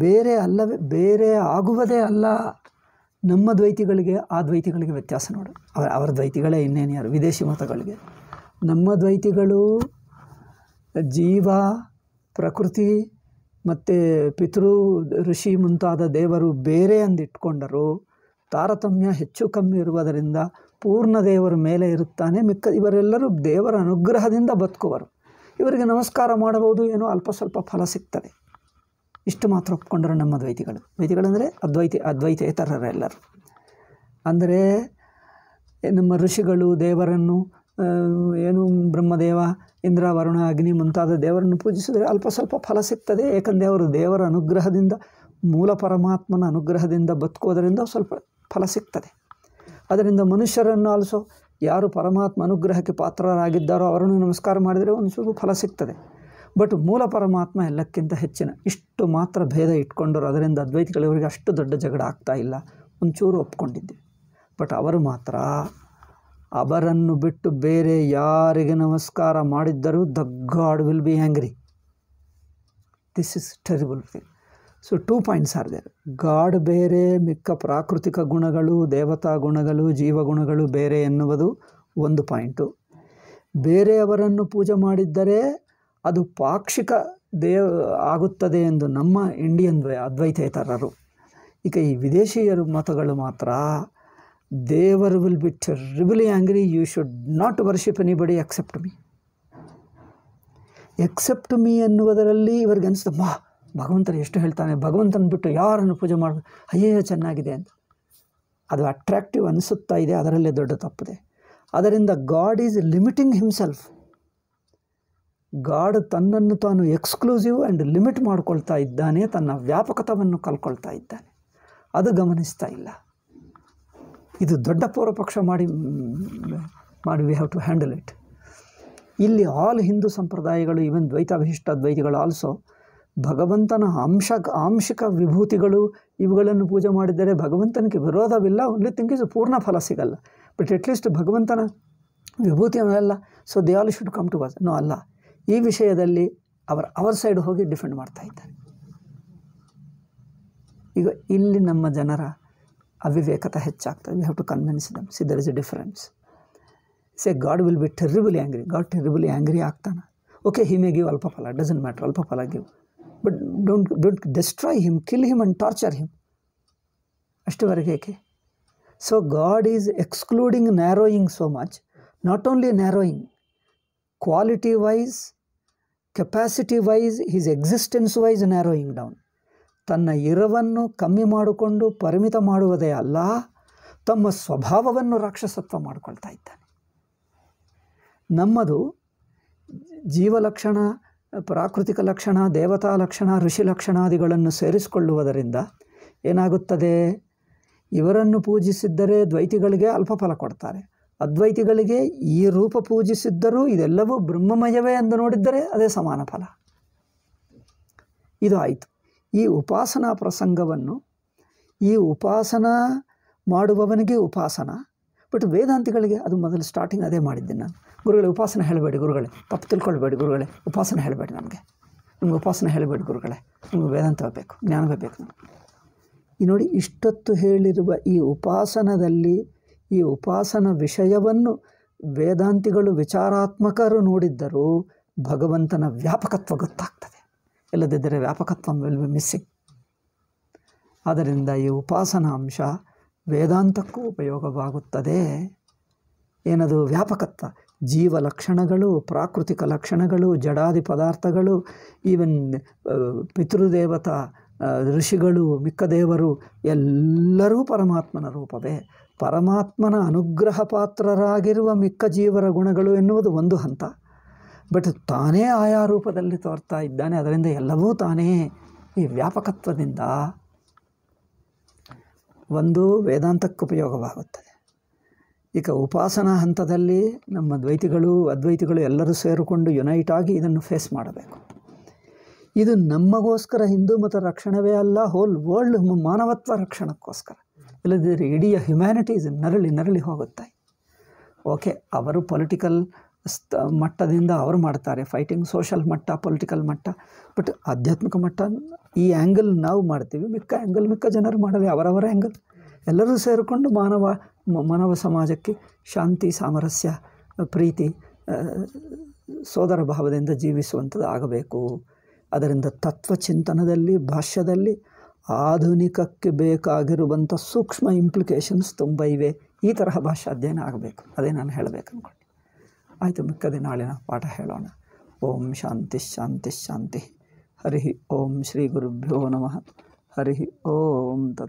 A: ಬೇರೆ ಅಲ್ಲವೇ ಬೇರೆ ಆಗುವುದೇ ಅಲ್ಲ ನಮ್ಮ ದ್ವೈತಿಗಳಿಗೆ ಆ ದ್ವೈತಿಗಳಿಗೆ ವ್ಯತ್ಯಾಸ ನೋಡು ಅವರ ಅವರ ದ್ವೈತಿಗಳೇ ಇನ್ನೇನು ಯಾರು ವಿದೇಶಿ ಮತಗಳಿಗೆ ನಮ್ಮ ದ್ವೈತಿಗಳು ಜೀವ ಪ್ರಕೃತಿ ಮತ್ತು ಪಿತೃ ಋಷಿ ಮುಂತಾದ ದೇವರು ಬೇರೆ ಅಂದಿಟ್ಕೊಂಡರು ತಾರತಮ್ಯ ಹೆಚ್ಚು ಕಮ್ಮಿ ಇರುವುದರಿಂದ ಪೂರ್ಣ ದೇವರ ಮೇಲೆ ಇರುತ್ತಾನೆ ಮಿಕ್ಕ ಇವರೆಲ್ಲರೂ ದೇವರ ಅನುಗ್ರಹದಿಂದ ಬದುಕುವರು ಇವರಿಗೆ ನಮಸ್ಕಾರ ಮಾಡಬಹುದು ಏನೋ ಅಲ್ಪ ಸ್ವಲ್ಪ ಫಲ ಸಿಗ್ತದೆ ಇಷ್ಟು ಮಾತ್ರ ಒಪ್ಕೊಂಡರು ನಮ್ಮ ದ್ವೈತಿಗಳು ದ್ವೈತಿಗಳಂದರೆ ಅದ್ವೈತಿ ಎಲ್ಲರೂ ಅಂದರೆ ನಮ್ಮ ಋಷಿಗಳು ದೇವರನ್ನು ಏನು ಬ್ರಹ್ಮದೇವ ಇಂದ್ರ ವರುಣ ಅಗ್ನಿ ಮುಂತಾದ ದೇವರನ್ನು ಪೂಜಿಸಿದರೆ ಅಲ್ಪ ಸ್ವಲ್ಪ ಫಲ ಸಿಗ್ತದೆ ಏಕೆಂದರೆ ಅವರು ದೇವರ ಅನುಗ್ರಹದಿಂದ ಮೂಲ ಪರಮಾತ್ಮನ ಅನುಗ್ರಹದಿಂದ ಬದುಕೋದರಿಂದ ಸ್ವಲ್ಪ ಫಲ ಸಿಗ್ತದೆ ಅದರಿಂದ ಮನುಷ್ಯರನ್ನು ಆಲ್ಸೋ ಯಾರು ಪರಮಾತ್ಮ ಅನುಗ್ರಹಕ್ಕೆ ಪಾತ್ರರಾಗಿದ್ದಾರೋ ಅವರನ್ನು ನಮಸ್ಕಾರ ಮಾಡಿದರೆ ಒಂದು ಸ್ವಲ್ಪ ಫಲ ಸಿಗ್ತದೆ ಬಟ್ ಮೂಲ ಪರಮಾತ್ಮ ಎಲ್ಲಕ್ಕಿಂತ ಹೆಚ್ಚಿನ ಇಷ್ಟು ಮಾತ್ರ ಭೇದ ಇಟ್ಕೊಂಡರು ಅದರಿಂದ ಅದ್ವೈತಗಳವರಿಗೆ ಅಷ್ಟು ದೊಡ್ಡ ಜಗಳ ಆಗ್ತಾ ಇಲ್ಲ ಒಂಚೂರು ಒಪ್ಕೊಂಡಿದ್ದೆ ಬಟ್ ಅವರು ಮಾತ್ರ ಅವರನ್ನು ಬಿಟ್ಟು ಬೇರೆ ಯಾರಿಗೆ ನಮಸ್ಕಾರ ಮಾಡಿದ್ದರೂ the God will be angry this is terrible thing so two points are there God ಬೇರೆ ಮಿಕ್ಕ ಪ್ರಾಕೃತಿಕ ಗುಣಗಳು ದೇವತಾ ಗುಣಗಳು ಜೀವಗುಣಗಳು ಬೇರೆ ಎನ್ನುವುದು ಒಂದು ಪಾಯಿಂಟು ಬೇರೆಯವರನ್ನು ಪೂಜೆ ಮಾಡಿದ್ದರೆ ಅದು ಪಾಕ್ಷಿಕ ದೇವ ಆಗುತ್ತದೆ ಎಂದು ನಮ್ಮ ಇಂಡಿಯನ್ ಅದ್ವೈತೇತರರು ಈಗ ಈ ವಿದೇಶಿಯರು ಮತಗಳು ಮಾತ್ರ ದೇವರ್ will be terribly angry you should not worship anybody except me except me ಎನ್ನುವುದರಲ್ಲಿ ಇವರಿಗೆ ಅನಿಸ್ತು ಮಾ ಭಗವಂತರು ಎಷ್ಟು ಹೇಳ್ತಾನೆ ಭಗವಂತನ ಬಿಟ್ಟು ಯಾರನ್ನು ಪೂಜೆ ಮಾಡೋದು ಅಯ್ಯೋ ಚೆನ್ನಾಗಿದೆ ಅಂತ ಅದು ಅಟ್ರಾಕ್ಟಿವ್ ಅನಿಸುತ್ತಾ ಇದೆ ಅದರಲ್ಲೇ ದೊಡ್ಡ ತಪ್ಪಿದೆ ಅದರಿಂದ God is limiting himself God ತನ್ನನ್ನು ತಾನು ಎಕ್ಸ್ಕ್ಲೂಸಿವ್ ಆ್ಯಂಡ್ ಲಿಮಿಟ್ ಮಾಡ್ಕೊಳ್ತಾ ಇದ್ದಾನೆ ತನ್ನ ವ್ಯಾಪಕತವನ್ನು ಕಲ್ಕೊಳ್ತಾ ಇದ್ದಾನೆ ಅದು ಗಮನಿಸ್ತಾ ಇಲ್ಲ ಇದು ದೊಡ್ಡ ಪೂರ್ವಪಕ್ಷ ಮಾಡಿ ಮಾಡಿ we have to handle it ಇಲ್ಲಿ ಆಲ್ ಹಿಂದೂ ಸಂಪ್ರದಾಯಗಳು ಈವನ್ ವಿಶಿಷ್ಟ ದ್ವೈತಿಗಳು ಆಲ್ಸೋ ಭಗವಂತನ ಅಂಶ ಆಂಶಿಕ ವಿಭೂತಿಗಳು ಇವುಗಳನ್ನು ಪೂಜೆ ಮಾಡಿದರೆ ಭಗವಂತನಿಗೆ ವಿರೋಧವಿಲ್ಲ ಓನ್ಲಿ ಥಿಂಗ್ ಇಸ್ ಪೂರ್ಣ ಫಲ ಸಿಗಲ್ಲ ಬಟ್ ಅಟ್ಲೀಸ್ಟ್ ಭಗವಂತನ ವಿಭೂತಿ ಅಲ್ಲ so they all should come to was no ಅಲ್ಲ ಈ ವಿಷಯದಲ್ಲಿ ಅವರ ಅವರ್ ಸೈಡ್ ಹೋಗಿ ಡಿಫೆಂಡ್ ಮಾಡ್ತಾ ಇದ್ದಾರೆ ಈಗ ಇಲ್ಲಿ ನಮ್ಮ ಜನರ ಅವಿವೇಕತೆ ಹೆಚ್ಚಾಗ್ತದೆ we have to convince them see there is a difference say God will be terribly angry God terribly angry ಆಗ್ತಾನ ಓಕೆ ಹಿ ಮೇ ಗಿವ್ ಅಲ್ಪಫಲ ಡಸಂಟ್ ಮ್ಯಾಟ್ರ್ ಫಲ give but don't don't destroy him kill him and torture him ಅಷ್ಟುವರೆಗೆ ಏಕೆ so God is excluding narrowing so much not only narrowing quality wise capacity wise is existence wise narrowing down ತನ್ನ ಇರವನ್ನು ಕಮ್ಮಿ ಮಾಡಿಕೊಂಡು ಪರಿಮಿತ ಮಾಡುವುದೇ ಅಲ್ಲ ತಮ್ಮ ಸ್ವಭಾವವನ್ನು ರಾಕ್ಷಸತ್ವ ಮಾಡಿಕೊಳ್ತಾ ಇದ್ದಾನೆ ನಮ್ಮದು ಜೀವಲಕ್ಷಣ ಪ್ರಾಕೃತಿಕ ಲಕ್ಷಣ ದೇವತಾ ಲಕ್ಷಣ ಋಷಿ ಲಕ್ಷಣಾದಿಗಳನ್ನು ಸೇರಿಸಿಕೊಳ್ಳುವುದರಿಂದ ಏನಾಗುತ್ತದೆ ಇವರನ್ನು ಪೂಜಿಸಿದ್ದರೆ ದ್ವೈತಿಗಳಿಗೆ ಅಲ್ಪ ಫಲ ಕೊಡ್ತಾರೆ ಅದ್ವೈತಿಗಳಿಗೆ ಈ ರೂಪ ಪೂಜಿಸಿದ್ದರೂ ಇದೆಲ್ಲವೂ ಬ್ರಹ್ಮಮಯವೇ ಎಂದು ನೋಡಿದ್ದರೆ ಅದೇ ಸಮಾನ ಫಲ ಇದು ಆಯಿತು ಈ ಉಪಾಸನಾ ಪ್ರಸಂಗವನ್ನು ಈ ಉಪಾಸನಾ ಮಾಡುವವನಿಗೆ ಉಪಾಸನ ಬಟ್ ವೇದಾಂತಿಗಳಿಗೆ ಅದು ಮೊದಲು ಸ್ಟಾರ್ಟಿಂಗ್ ಅದೇ ಮಾಡಿದ್ದೆ ನಾನು ಗುರುಗಳೇ ಉಪಾಸನ ಹೇಳಬೇಡಿ ಗುರುಗಳೇ ತಪ್ಪು ತಿಳ್ಕೊಳ್ಬೇಡಿ ಗುರುಗಳೇ ಉಪಾಸನ ಹೇಳಬೇಡಿ ನನಗೆ ನಿಮ್ಗೆ ಉಪಾಸನ ಹೇಳಬೇಡಿ ಗುರುಗಳೇ ನಿಮ್ಗೆ ವೇದಾಂತವೇ ಬೇಕು ಜ್ಞಾನವೇ ಬೇಕು ನನಗೆ ಈ ನೋಡಿ ಇಷ್ಟೊತ್ತು ಹೇಳಿರುವ ಈ ಉಪಾಸನದಲ್ಲಿ ಈ ಉಪಾಸನ ವಿಷಯವನ್ನು ವೇದಾಂತಿಗಳು ವಿಚಾರಾತ್ಮಕರು ನೋಡಿದ್ದರೂ ಭಗವಂತನ ವ್ಯಾಪಕತ್ವ ಗೊತ್ತಾಗ್ತದೆ ಇಲ್ಲದಿದ್ದರೆ ವ್ಯಾಪಕತ್ವ ಮಿಸ್ಸಿಂಗ್ ಆದ್ದರಿಂದ ಈ ಅಂಶ ವೇದಾಂತಕ್ಕೂ ಉಪಯೋಗವಾಗುತ್ತದೆ ಏನದು ವ್ಯಾಪಕತ್ವ ಜೀವ ಲಕ್ಷಣಗಳು ಪ್ರಾಕೃತಿಕ ಲಕ್ಷಣಗಳು ಜಡಾದಿ ಪದಾರ್ಥಗಳು ಈವನ್ ಪಿತೃದೇವತಾ ಋಷಿಗಳು ಮಿಕ್ಕ ದೇವರು ಎಲ್ಲರೂ ಪರಮಾತ್ಮನ ರೂಪವೇ ಪರಮಾತ್ಮನ ಅನುಗ್ರಹ ಪಾತ್ರರಾಗಿರುವ ಮಿಕ್ಕ ಜೀವರ ಗುಣಗಳು ಎನ್ನುವುದು ಒಂದು ಹಂತ ಬಟ್ ತಾನೇ ಆಯಾ ರೂಪದಲ್ಲಿ ತೋರ್ತಾ ಇದ್ದಾನೆ ಅದರಿಂದ ಎಲ್ಲವೂ ತಾನೇ ಈ ವ್ಯಾಪಕತ್ವದಿಂದ ಒಂದು ವೇದಾಂತಕ್ಕೆ ಉಪಯೋಗವಾಗುತ್ತದೆ ಈಗ ಉಪಾಸನಾ ಹಂತದಲ್ಲಿ ನಮ್ಮ ದ್ವೈತಿಗಳು ಅದ್ವೈತಿಗಳು ಎಲ್ಲರೂ ಸೇರಿಕೊಂಡು ಯುನೈಟ್ ಆಗಿ ಇದನ್ನು ಫೇಸ್ ಮಾಡಬೇಕು ಇದು ನಮಗೋಸ್ಕರ ಹಿಂದೂ ಮತ ರಕ್ಷಣವೇ ಅಲ್ಲ ಹೋಲ್ ವರ್ಲ್ಡ್ ಮಾನವತ್ವ ರಕ್ಷಣಕ್ಕೋಸ್ಕರ ಇಲ್ಲದಿದ್ದರೆ ಇಡೀ ಹ್ಯುಮ್ಯಾನಿಟೀಸ್ ನರಳಿ ನರಳಿ ಹೋಗುತ್ತೆ ಓಕೆ ಅವರು ಪೊಲಿಟಿಕಲ್ ಮಟ್ಟದಿಂದ ಅವರು ಮಾಡ್ತಾರೆ ಫೈಟಿಂಗ್ ಸೋಷಲ್ ಮಟ್ಟ ಪೊಲಿಟಿಕಲ್ ಮಟ್ಟ ಬಟ್ ಆಧ್ಯಾತ್ಮಿಕ ಮಟ್ಟ ಈ ಆ್ಯಂಗಲ್ ನಾವು ಮಾಡ್ತೀವಿ ಮಿಕ್ಕ ಆ್ಯಂಗಲ್ ಮಿಕ್ಕ ಜನರು ಮಾಡಲಿ ಅವರವರ ಆ್ಯಂಗಲ್ ಎಲ್ಲರೂ ಸೇರಿಕೊಂಡು ಮಾನವ ಮಾನವ ಸಮಾಜಕ್ಕೆ ಶಾಂತಿ ಸಾಮರಸ್ಯ ಪ್ರೀತಿ ಸೋದರ ಭಾವದಿಂದ ಜೀವಿಸುವಂಥದ್ದು ಆಗಬೇಕು ಅದರಿಂದ ತತ್ವ ಚಿಂತನದಲ್ಲಿ ಭಾಷ್ಯದಲ್ಲಿ ಆಧುನಿಕಕ್ಕೆ ಬೇಕಾಗಿರುವಂಥ ಸೂಕ್ಷ್ಮ ಇಂಪ್ಲಿಕೇಶನ್ಸ್ ತುಂಬ ಇವೆ ಈ ತರಹ ಭಾಷಾ ಅಧ್ಯಯನ ಆಗಬೇಕು ಅದೇ ನಾನು ಹೇಳಬೇಕು ಅಂದ್ಕೊಂಡು ಆಯಿತು ಮಿಕ್ಕದೇ ನಾಳಿನ ಪಾಠ ಹೇಳೋಣ ಓಂ ಶಾಂತಿ ಶಾಂತಿ ಶಾಂತಿ ಹರಿ ಓಂ ಶ್ರೀ ಗುರುಭ್ಯೋ ನಮಃ ಹರಿ ಓಂ ತತ್